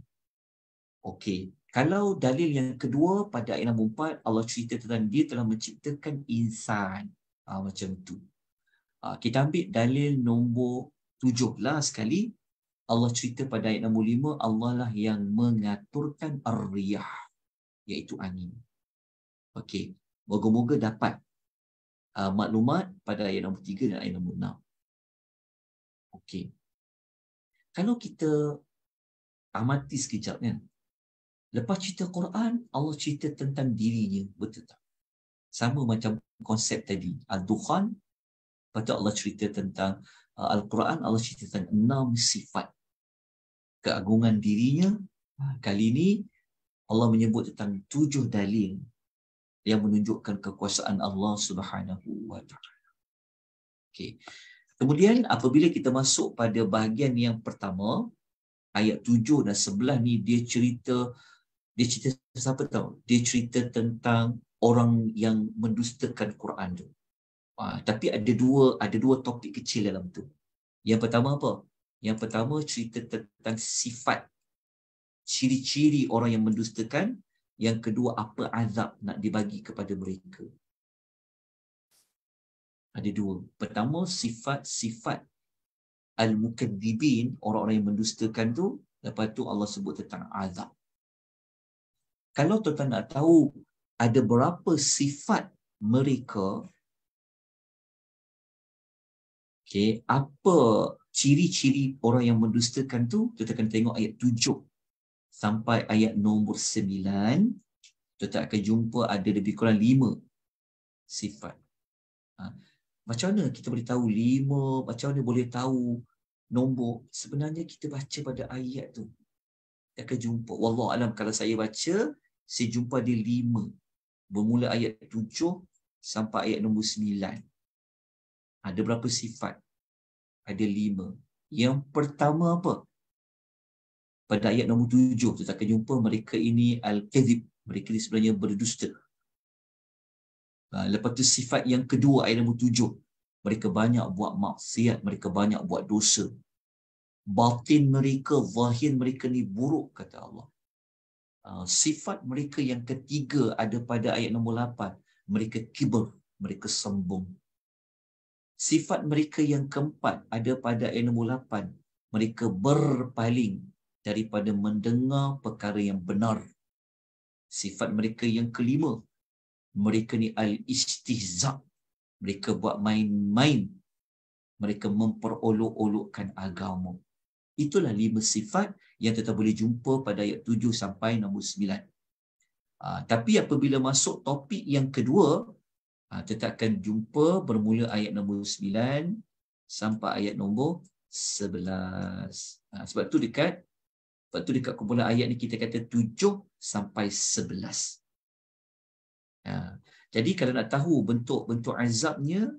Okey. Kalau dalil yang kedua pada ayat nombor empat, Allah cerita tentang dia telah menciptakan insan. Ha, macam tu. Ha, kita ambil dalil nombor tujuh lah sekali. Allah cerita pada ayat nombor lima, Allah lah yang mengaturkan ar-riyah. Iaitu angin. Okey, moga-moga dapat uh, maklumat pada ayat nombor 3 dan ayat nombor 6. Okey. Kalau kita amati sekejap kan, lepas cerita Quran, Allah cerita tentang dirinya betul tak? Sama macam konsep tadi, Al-Dukhan, lepas Allah cerita tentang uh, Al-Quran, Allah cerita tentang enam sifat keagungan dirinya. Kali ini, Allah menyebut tentang tujuh dalil yang menunjukkan kekuasaan Allah Subhanahu wa taala. Okey. Kemudian apabila kita masuk pada bahagian yang pertama ayat 7 dan 11 ni dia cerita dia cerita siapa tahu? Dia cerita tentang orang yang mendustakan Quran tu. Ha, tapi ada dua ada dua topik kecil dalam tu. Yang pertama apa? Yang pertama cerita tentang sifat ciri-ciri orang yang mendustakan yang kedua, apa azab nak dibagi kepada mereka? Ada dua. Pertama, sifat-sifat al-mukadzibin, orang-orang yang mendustakan tu, lepas tu Allah sebut tentang azab. Kalau tuan-tuan nak tahu ada berapa sifat mereka, okay, apa ciri-ciri orang yang mendustakan tu, kita akan tengok ayat tujuh sampai ayat nombor sembilan, kita akan jumpa ada lebih kurang lima sifat. Ha. Macam mana kita boleh tahu lima? Macam mana boleh tahu nombor? Sebenarnya kita baca pada ayat tu. Kita akan jumpa. Wallah alam kalau saya baca, saya jumpa di lima. Bermula ayat tujuh sampai ayat nombor sembilan. Ada berapa sifat? Ada lima. Yang pertama apa? pada ayat nombor tujuh kita akan jumpa mereka ini al-kadhib mereka ini sebenarnya berdusta ha, lepas tu sifat yang kedua ayat nombor tujuh mereka banyak buat maksiat mereka banyak buat dosa batin mereka zahir mereka ni buruk kata Allah ha, sifat mereka yang ketiga ada pada ayat nombor lapan mereka kibar mereka sombong sifat mereka yang keempat ada pada ayat nombor lapan mereka berpaling daripada mendengar perkara yang benar. Sifat mereka yang kelima, mereka ni al-istihza. Mereka buat main-main. Mereka memperolok-olokkan agama. Itulah lima sifat yang kita boleh jumpa pada ayat 7 sampai nombor 9. Ha, ah, tapi apabila masuk topik yang kedua, ha, ah, kita akan jumpa bermula ayat nombor 9 sampai ayat nombor 11. Ha, ah, sebab tu dekat Lepas tu dekat kumpulan ayat ni kita kata 7 sampai 11. Ya. Jadi kalau nak tahu bentuk-bentuk azabnya,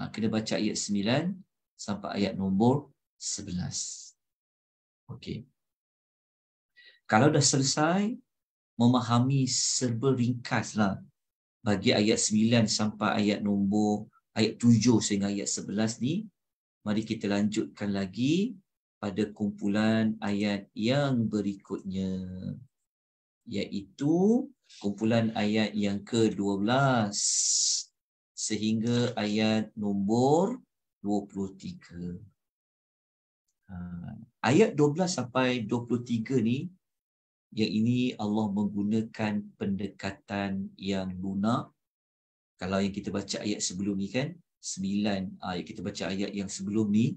ha, kena baca ayat 9 sampai ayat nombor 11. Okey. Kalau dah selesai memahami serba ringkaslah bagi ayat 9 sampai ayat nombor ayat 7 sehingga ayat 11 ni, mari kita lanjutkan lagi pada kumpulan ayat yang berikutnya iaitu kumpulan ayat yang ke-12 sehingga ayat nombor 23. Ha, ayat 12 sampai 23 ni yang ini Allah menggunakan pendekatan yang lunak. Kalau yang kita baca ayat sebelum ni kan, 9 ayat ha, kita baca ayat yang sebelum ni,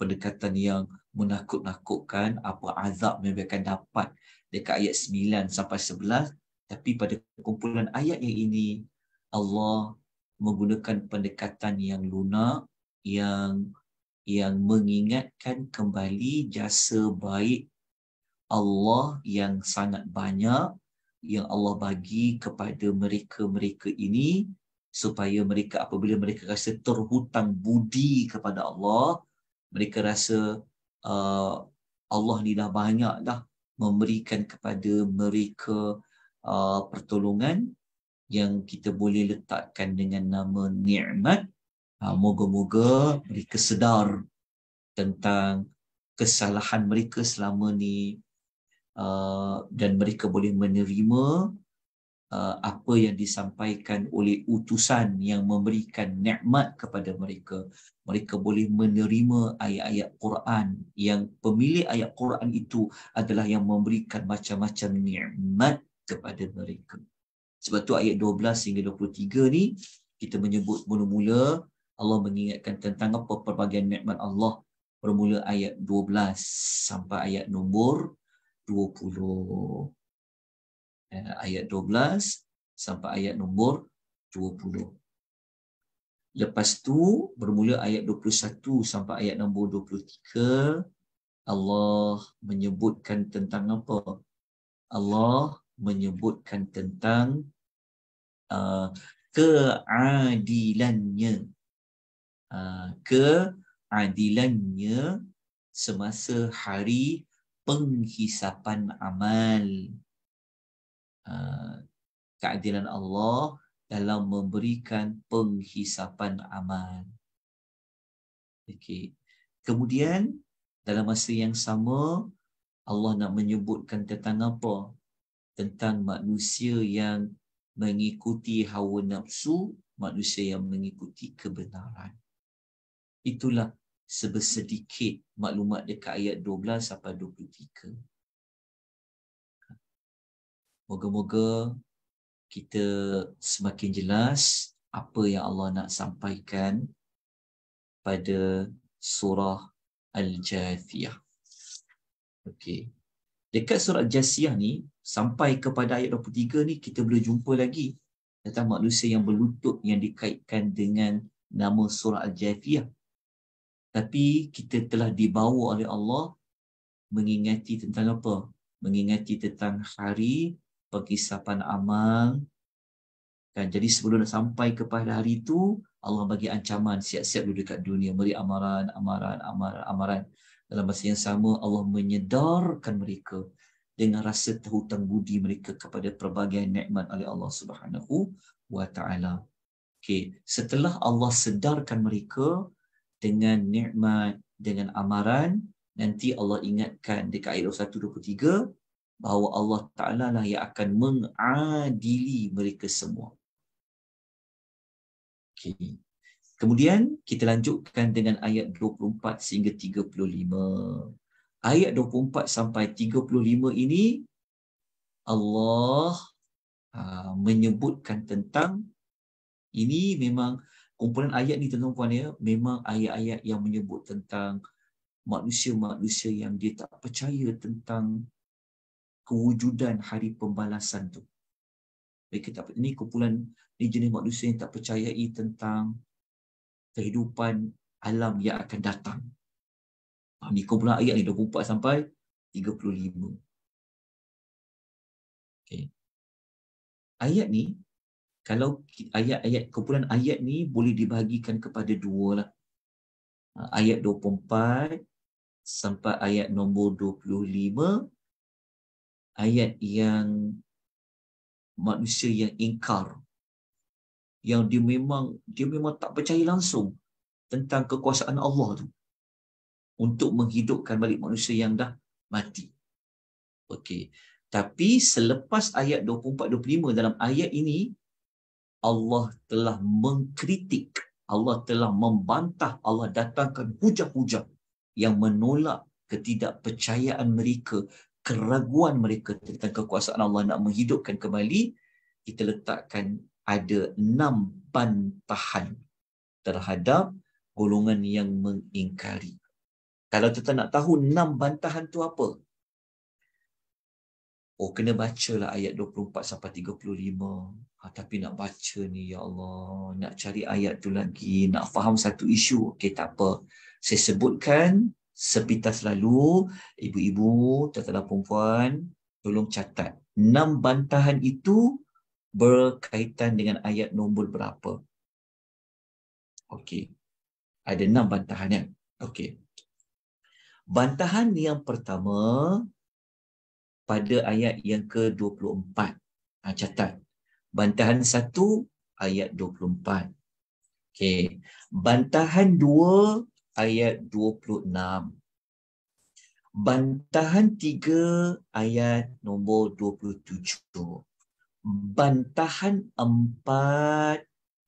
pendekatan yang menakut-nakutkan apa azab yang akan dapat dekat ayat 9 sampai 11 tapi pada kumpulan ayat yang ini Allah menggunakan pendekatan yang lunak yang yang mengingatkan kembali jasa baik Allah yang sangat banyak yang Allah bagi kepada mereka-mereka ini supaya mereka apabila mereka rasa terhutang budi kepada Allah mereka rasa uh, Allah ni dah banyak dah memberikan kepada mereka uh, pertolongan yang kita boleh letakkan dengan nama ni'mat. Uh, moga-moga mereka sedar tentang kesalahan mereka selama ni uh, dan mereka boleh menerima Uh, apa yang disampaikan oleh utusan yang memberikan nikmat kepada mereka mereka boleh menerima ayat-ayat Quran yang pemilik ayat Quran itu adalah yang memberikan macam-macam nikmat kepada mereka sebab tu ayat 12 hingga 23 ni kita menyebut mula-mula Allah mengingatkan tentang apa perbagian nikmat Allah bermula ayat 12 sampai ayat nombor Eh, ayat 12 sampai ayat nombor 20. Lepas tu bermula ayat 21 sampai ayat nombor 23 Allah menyebutkan tentang apa? Allah menyebutkan tentang uh, keadilannya. Uh, keadilannya semasa hari penghisapan amal Uh, keadilan Allah dalam memberikan penghisapan amal. Okey. Kemudian dalam masa yang sama Allah nak menyebutkan tentang apa? Tentang manusia yang mengikuti hawa nafsu, manusia yang mengikuti kebenaran. Itulah sebesedikit maklumat dekat ayat 12 sampai 23. Moga-moga kita semakin jelas apa yang Allah nak sampaikan pada surah Al-Jathiyah. Okey. Dekat surah Jathiyah ni, sampai kepada ayat 23 ni, kita boleh jumpa lagi tentang manusia yang berlutut yang dikaitkan dengan nama surah Al-Jathiyah. Tapi kita telah dibawa oleh Allah mengingati tentang apa? Mengingati tentang hari pengisapan amal. Kan? Jadi sebelum nak sampai kepada hari itu, Allah bagi ancaman siap-siap duduk dekat dunia. Beri amaran, amaran, amaran, amaran. Dalam masa yang sama, Allah menyedarkan mereka dengan rasa terhutang budi mereka kepada pelbagai nikmat oleh Allah Subhanahu wa taala. Okey, setelah Allah sedarkan mereka dengan nikmat dengan amaran, nanti Allah ingatkan dekat ayat bahawa Allah Ta'ala lah yang akan mengadili mereka semua. Okay. Kemudian kita lanjutkan dengan ayat 24 sehingga 35. Ayat 24 sampai 35 ini Allah ha, menyebutkan tentang ini memang kumpulan ayat ni tuan-tuan ya memang ayat-ayat yang menyebut tentang manusia-manusia yang dia tak percaya tentang kewujudan hari pembalasan tu. Baik kita ini kumpulan ni jenis manusia yang tak percayai tentang kehidupan alam yang akan datang. Ini ah, kumpulan ayat ni 24 sampai 35. Okay. Ayat ni, kalau ayat-ayat kumpulan ayat ni boleh dibahagikan kepada dua lah. Ah, ayat 24 sampai ayat nombor ayat yang manusia yang ingkar yang dia memang dia memang tak percaya langsung tentang kekuasaan Allah tu untuk menghidupkan balik manusia yang dah mati. Okey. Tapi selepas ayat 24 25 dalam ayat ini Allah telah mengkritik, Allah telah membantah, Allah datangkan hujah-hujah yang menolak ketidakpercayaan mereka keraguan mereka tentang kekuasaan Allah nak menghidupkan kembali, kita letakkan ada enam bantahan terhadap golongan yang mengingkari. Kalau kita nak tahu enam bantahan tu apa, Oh, kena bacalah ayat 24 sampai 35. Ha, ah, tapi nak baca ni, Ya Allah. Nak cari ayat tu lagi. Nak faham satu isu. Okey, tak apa. Saya sebutkan sepintas lalu ibu-ibu, tetamu perempuan tolong catat enam bantahan itu berkaitan dengan ayat nombor berapa. Okey. Ada enam bantahan ya. Okey. Bantahan yang pertama pada ayat yang ke-24. Ha, catat. Bantahan satu ayat 24. Okey. Bantahan dua ayat 26. Bantahan 3 ayat nombor 27. Bantahan 4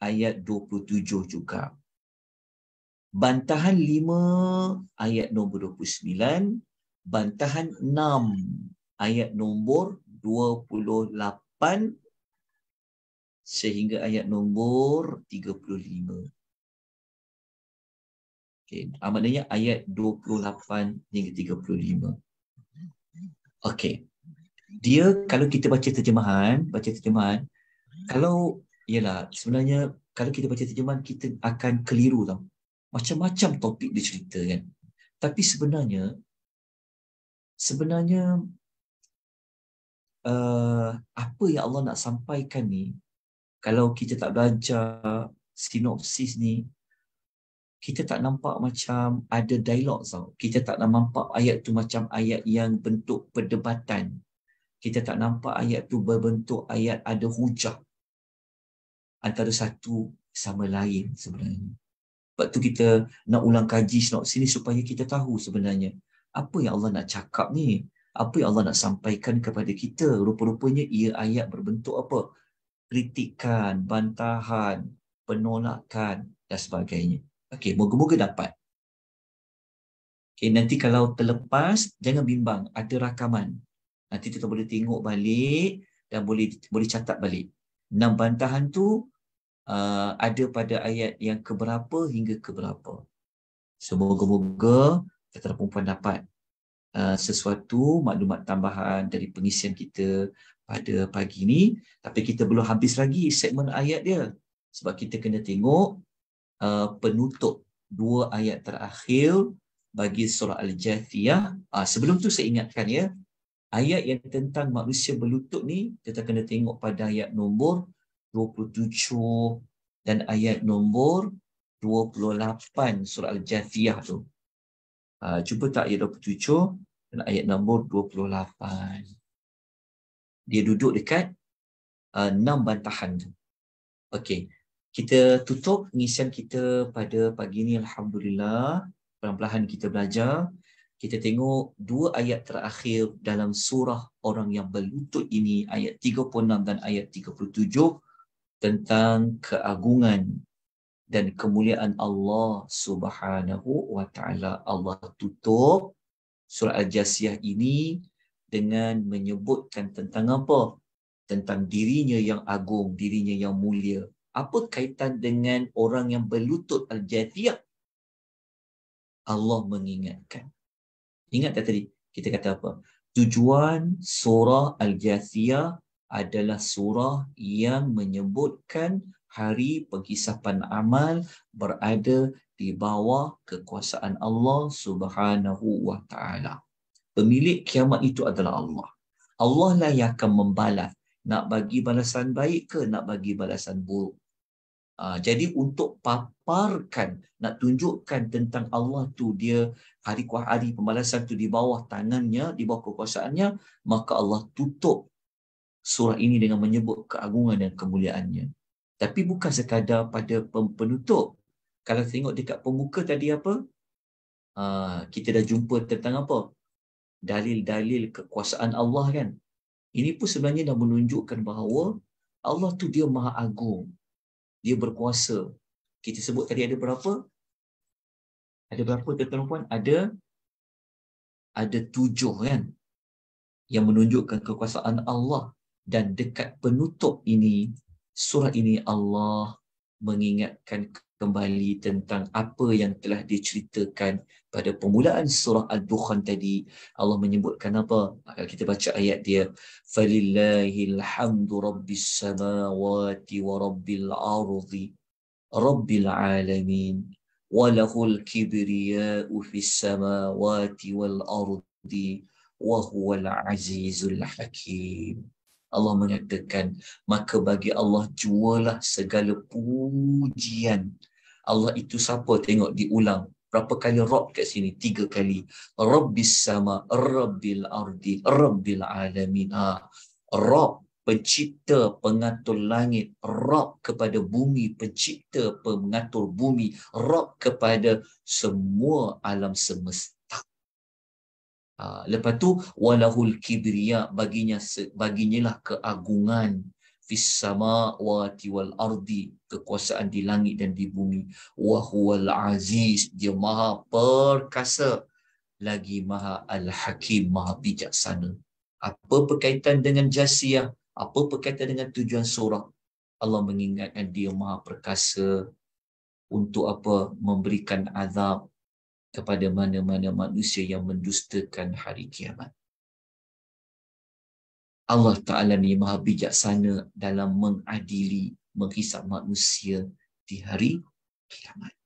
ayat 27 juga. Bantahan 5 ayat nombor 29. Bantahan 6 ayat nombor 28 sehingga ayat nombor Okey, ah, maknanya ayat 28 hingga 35. Okey. Dia kalau kita baca terjemahan, baca terjemahan, kalau ialah sebenarnya kalau kita baca terjemahan kita akan keliru tau. Macam-macam topik dia cerita kan. Tapi sebenarnya sebenarnya uh, apa yang Allah nak sampaikan ni kalau kita tak belajar sinopsis ni kita tak nampak macam ada dialog tau. Kita tak nampak ayat tu macam ayat yang bentuk perdebatan. Kita tak nampak ayat tu berbentuk ayat ada hujah antara satu sama lain sebenarnya. Sebab tu kita nak ulang kaji senok sini supaya kita tahu sebenarnya apa yang Allah nak cakap ni. Apa yang Allah nak sampaikan kepada kita. Rupa-rupanya ia ayat berbentuk apa? Kritikan, bantahan, penolakan dan sebagainya. Okey, moga-moga dapat. Okey, nanti kalau terlepas, jangan bimbang. Ada rakaman. Nanti kita boleh tengok balik dan boleh boleh catat balik. Enam bantahan tu uh, ada pada ayat yang keberapa hingga keberapa. Semoga-moga kita perempuan dapat uh, sesuatu maklumat tambahan dari pengisian kita pada pagi ini. Tapi kita belum habis lagi segmen ayat dia. Sebab kita kena tengok uh, penutup dua ayat terakhir bagi surah Al-Jathiyah. Uh, sebelum tu saya ingatkan ya, ayat yang tentang manusia berlutut ni kita kena tengok pada ayat nombor 27 dan ayat nombor 28 surah Al-Jathiyah tu. Uh, ah, cuba tak ayat 27 dan ayat nombor 28. Dia duduk dekat uh, enam bantahan tu. Okey kita tutup pengisian kita pada pagi ini alhamdulillah perlahan-lahan kita belajar kita tengok dua ayat terakhir dalam surah orang yang berlutut ini ayat 36 dan ayat 37 tentang keagungan dan kemuliaan Allah Subhanahu wa taala Allah tutup surah al-jasiyah ini dengan menyebutkan tentang apa tentang dirinya yang agung dirinya yang mulia apa kaitan dengan orang yang berlutut al Jathiyah? Allah mengingatkan. Ingat tak tadi kita kata apa? Tujuan surah Al-Jathiyah adalah surah yang menyebutkan hari penghisapan amal berada di bawah kekuasaan Allah Subhanahu wa taala. Pemilik kiamat itu adalah Allah. Allah lah yang akan membalas, nak bagi balasan baik ke nak bagi balasan buruk. Ah, jadi untuk paparkan nak tunjukkan tentang Allah tu dia hari kuah hari pembalasan tu di bawah tangannya di bawah kekuasaannya maka Allah tutup surah ini dengan menyebut keagungan dan kemuliaannya tapi bukan sekadar pada penutup kalau tengok dekat pembuka tadi apa ah, kita dah jumpa tentang apa dalil-dalil kekuasaan Allah kan ini pun sebenarnya dah menunjukkan bahawa Allah tu dia maha agung dia berkuasa. Kita sebut tadi ada berapa? Ada berapa tuan-tuan puan? Ada ada tujuh kan? Yang menunjukkan kekuasaan Allah. Dan dekat penutup ini, surah ini Allah mengingatkan kembali tentang apa yang telah diceritakan pada permulaan surah Al-Dukhan tadi Allah menyebutkan apa? Kalau kita baca ayat dia فَلِلَّهِ الْحَمْدُ رَبِّ السَّمَاوَاتِ وَرَبِّ الْأَرْضِ رَبِّ الْعَالَمِينَ وَلَهُ الْكِبْرِيَاءُ فِي السَّمَاوَاتِ وَالْأَرْضِ وَهُوَ الْعَزِيزُ الْحَكِيمُ Allah mengatakan maka bagi Allah jualah segala pujian Allah itu siapa tengok diulang berapa kali rob kat sini tiga kali rabbis sama rabbil ardi rabbil alamin ha. rob pencipta pengatur langit rob kepada bumi pencipta pengatur bumi rob kepada semua alam semesta ha. lepas tu walahul kibriya baginya baginyalah keagungan fis samawati wal ardi kekuasaan di langit dan di bumi wa huwal aziz dia maha perkasa lagi maha al hakim maha bijaksana apa berkaitan dengan jasiah apa berkaitan dengan tujuan surah Allah mengingatkan dia maha perkasa untuk apa memberikan azab kepada mana-mana manusia yang mendustakan hari kiamat Allah Ta'ala ni maha bijaksana dalam mengadili menghisap manusia di hari kiamat.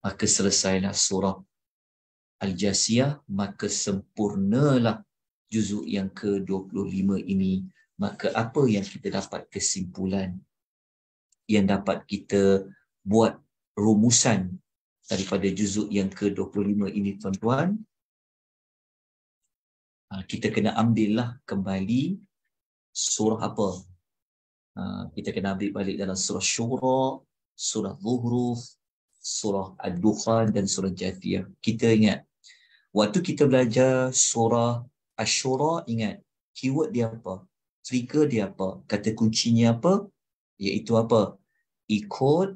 Maka selesailah surah Al-Jasiyah, maka sempurnalah juzuk yang ke-25 ini. Maka apa yang kita dapat kesimpulan yang dapat kita buat rumusan daripada juzuk yang ke-25 ini tuan-tuan, Ah, kita kena ambillah kembali surah apa? Ah, kita kena ambil balik dalam surah syura, surah zuhruf, surah ad-dukhan dan surah jatiyah. Kita ingat waktu kita belajar surah asy-syura ingat keyword dia apa? Trigger dia apa? Kata kuncinya apa? Iaitu apa? Ikut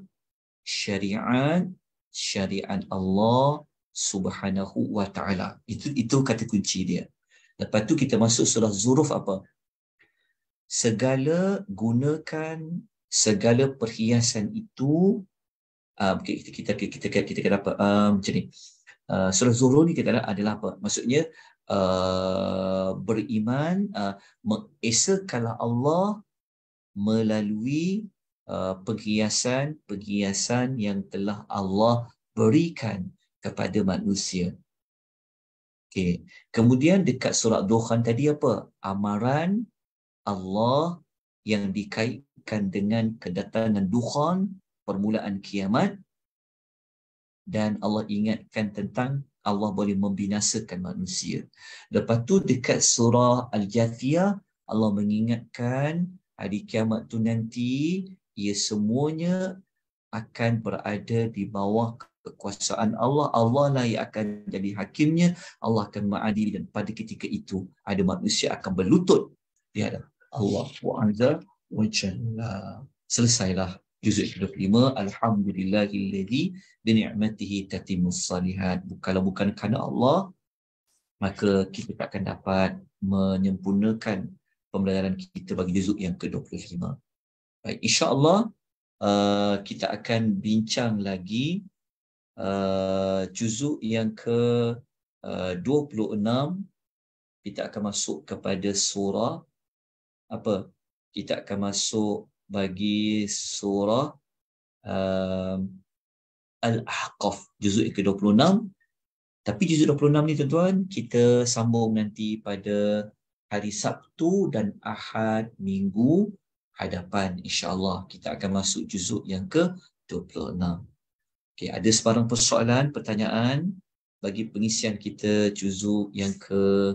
syariat syariat Allah Subhanahu wa taala. Itu itu kata kunci dia. Lepas tu kita masuk surah Zuruf apa? Segala gunakan segala perhiasan itu um, kita kita kita kita kita, kita kata apa? Um, ah, macam ni. Uh, surah Zuruf ni kita adalah apa? Maksudnya uh, beriman uh, mengesakanlah Allah melalui uh, penghiasan penghiasan yang telah Allah berikan kepada manusia. Okay. Kemudian dekat surat Dukhan tadi apa? Amaran Allah yang dikaitkan dengan kedatangan Dukhan, permulaan kiamat dan Allah ingatkan tentang Allah boleh membinasakan manusia. Lepas tu dekat surah Al-Jathiyah, Allah mengingatkan hari kiamat tu nanti ia semuanya akan berada di bawah kekuasaan Allah, Allah lah yang akan jadi hakimnya, Allah akan mengadili dan pada ketika itu ada manusia akan berlutut di hadapan Allah wa'adza wa'jalla. Selesailah juzuk 25 alhamdulillahillazi bi ni'matihi tatimu salihat kalau bukan kerana Allah maka kita tak akan dapat menyempurnakan pembelajaran kita bagi juzuk yang ke-25 baik Allah uh, kita akan bincang lagi Eh, juzuk yang ke eh, uh, 26 kita akan masuk kepada surah apa kita akan masuk bagi surah uh, al-ahqaf juzuk yang ke-26 tapi juzuk 26 ni tuan-tuan kita sambung nanti pada hari Sabtu dan Ahad minggu hadapan insya-Allah kita akan masuk juzuk yang ke 26 Okay, ada sebarang persoalan, pertanyaan bagi pengisian kita juzu yang ke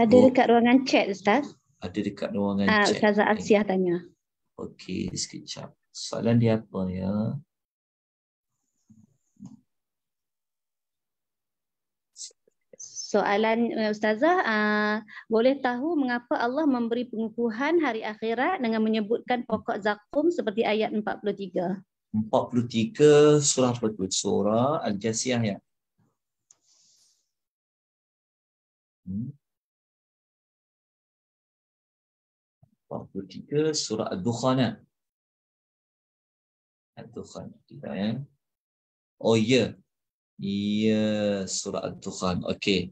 Ada dekat ruangan chat Ustaz. Ada dekat ruangan uh, chat. Ustazah Aksiah okay. tanya. Okey, sekejap. Soalan dia apa ya? Soalan eh, Ustazah, uh, boleh tahu mengapa Allah memberi pengukuhan hari akhirat dengan menyebutkan pokok zakum seperti ayat 43? Okey. 43 surah tersebut surah al-jasiyah ya hmm. 43 surah ad ya. ad-dukhana kita ya oh ya ya surah ad-dukhan okey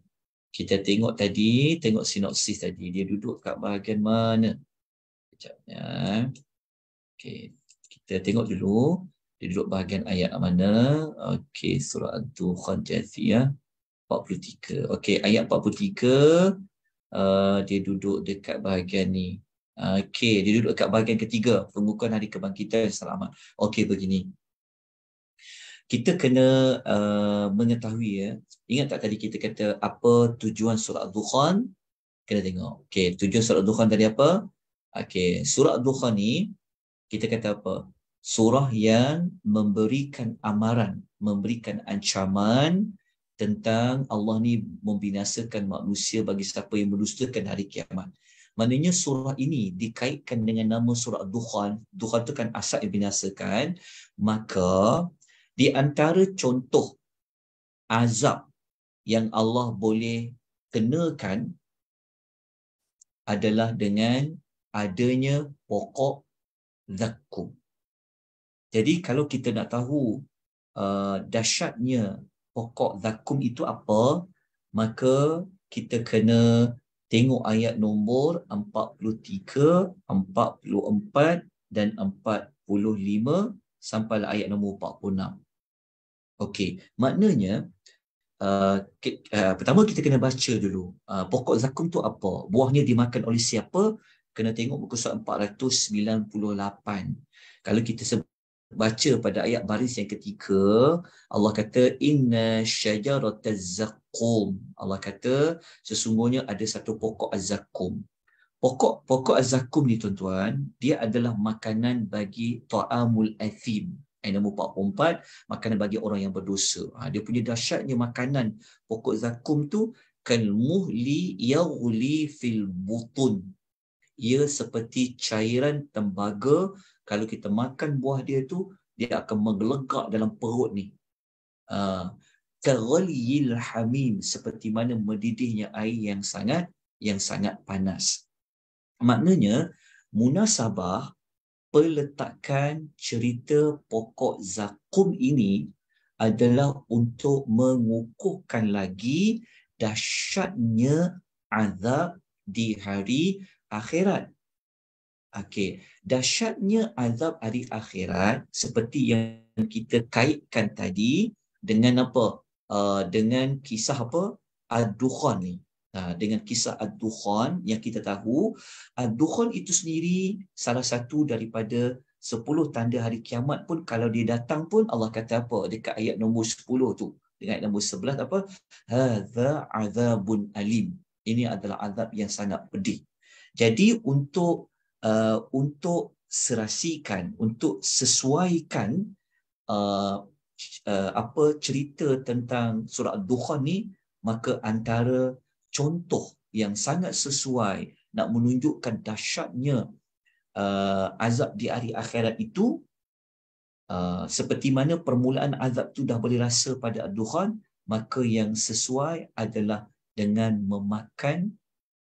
kita tengok tadi tengok sinopsis tadi dia duduk kat bahagian mana kejap ya. okey kita tengok dulu dia duduk bahagian ayat mana? Okey, surah Ad-Dukhan Jathiyah 43. Okey, ayat 43 Uh, dia duduk dekat bahagian ni. Uh, okay, dia duduk dekat bahagian ketiga, pembukaan hari kebangkitan selamat. Okay, begini. Kita kena uh, mengetahui ya. Ingat tak tadi kita kata apa tujuan surat Dukhan? kita tengok. Okay, tujuan surat Dukhan tadi apa? Okay, surat Dukhan ni kita kata apa? surah yang memberikan amaran, memberikan ancaman tentang Allah ni membinasakan manusia bagi siapa yang mendustakan hari kiamat. Maknanya surah ini dikaitkan dengan nama surah Dukhan. Dukhan tu kan asal yang binasakan. Maka di antara contoh azab yang Allah boleh kenakan adalah dengan adanya pokok zakum. Jadi kalau kita nak tahu uh, dahsyatnya pokok zakum itu apa, maka kita kena tengok ayat nombor 43, 44 dan 45 sampai lah ayat nombor 46. Okey, maknanya Uh, ke, uh, pertama kita kena baca dulu uh, pokok zakum tu apa buahnya dimakan oleh siapa kena tengok muka surat 498 kalau kita sebut baca pada ayat baris yang ketiga Allah kata inna syajaratal zaqum Allah kata sesungguhnya ada satu pokok azzaqum pokok pokok azzaqum ni tuan-tuan dia adalah makanan bagi taamul athim ayat nombor 44 makanan bagi orang yang berdosa ha, dia punya dahsyatnya makanan pokok zakum tu kan muhli yaghli fil butun ia seperti cairan tembaga kalau kita makan buah dia tu dia akan menggelegak dalam perut ni ah, kagaliil uh, hamim seperti mana mendidihnya air yang sangat yang sangat panas maknanya munasabah peletakan cerita pokok zakum ini adalah untuk mengukuhkan lagi dahsyatnya azab di hari akhirat Okay, dahsyatnya azab hari akhirat seperti yang kita kaitkan tadi dengan apa? Uh, dengan kisah apa? Ad-Dukhan ni. Uh, dengan kisah Ad-Dukhan yang kita tahu, Ad-Dukhan itu sendiri salah satu daripada sepuluh tanda hari kiamat pun kalau dia datang pun Allah kata apa dekat ayat nombor sepuluh tu dengan ayat nombor 11 apa hadza azabun alim ini adalah azab yang sangat pedih jadi untuk Uh, untuk serasikan, untuk sesuaikan uh, uh, apa cerita tentang surat duha ni maka antara contoh yang sangat sesuai nak menunjukkan dahsyatnya uh, azab di hari akhirat itu uh, seperti mana permulaan azab tu dah boleh rasa pada Ad-Dukhan maka yang sesuai adalah dengan memakan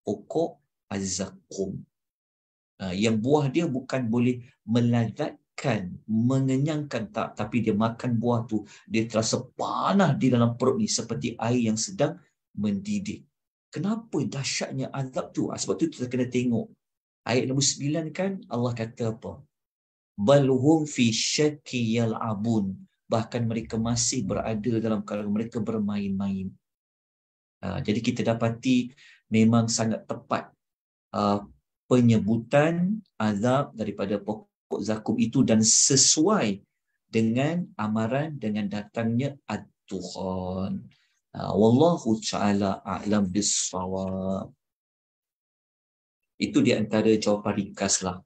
pokok az-zaqqum Ah, yang buah dia bukan boleh melazatkan, mengenyangkan tak, tapi dia makan buah tu, dia terasa panah di dalam perut ni seperti air yang sedang mendidih. Kenapa dahsyatnya azab tu? Ah, sebab tu kita kena tengok. Ayat nombor sembilan kan Allah kata apa? Balhum fi syaki yal'abun. Bahkan mereka masih berada dalam kalau mereka bermain-main. Ah, jadi kita dapati memang sangat tepat penyebutan azab daripada pokok zakum itu dan sesuai dengan amaran dengan datangnya at-tuhan. Ha, wallahu taala a'lam bissawab. Itu di antara jawapan ringkas lah.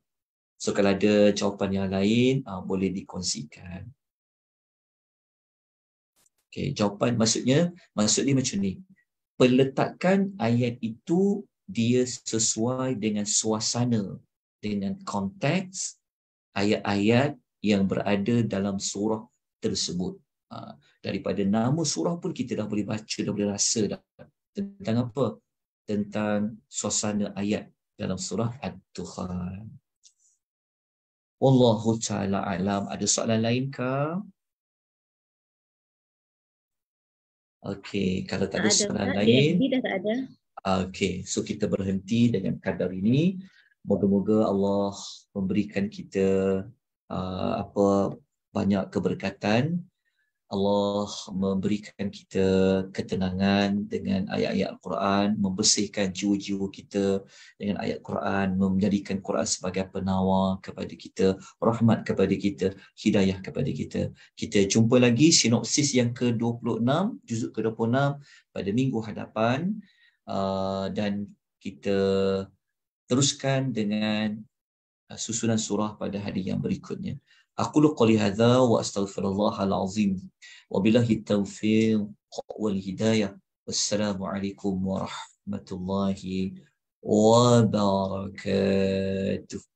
So kalau ada jawapan yang lain ah, boleh dikongsikan. Okay, jawapan maksudnya maksud dia macam ni. Peletakan ayat itu dia sesuai dengan suasana dengan konteks ayat-ayat yang berada dalam surah tersebut ha, daripada nama surah pun kita dah boleh baca dah boleh rasa dah tentang apa tentang suasana ayat dalam surah ad-dukhan wallahu taala alam ada soalan lain ke Okey, kalau tak ada, ada soalan lain. Dia, dah tak ada. Okay, so kita berhenti dengan kadar ini. Moga-moga Allah memberikan kita uh, apa banyak keberkatan. Allah memberikan kita ketenangan dengan ayat-ayat Al-Quran, membersihkan jiwa-jiwa kita dengan ayat Al-Quran, menjadikan Al-Quran sebagai penawar kepada kita, rahmat kepada kita, hidayah kepada kita. Kita jumpa lagi sinopsis yang ke-26, juzuk ke-26 pada minggu hadapan dan kita teruskan dengan susunan surah pada hari yang berikutnya. أقول قولي هذا وأستغفر الله العظيم وبالله التوفيق والهداية والسلام عليكم ورحمة الله وبركاته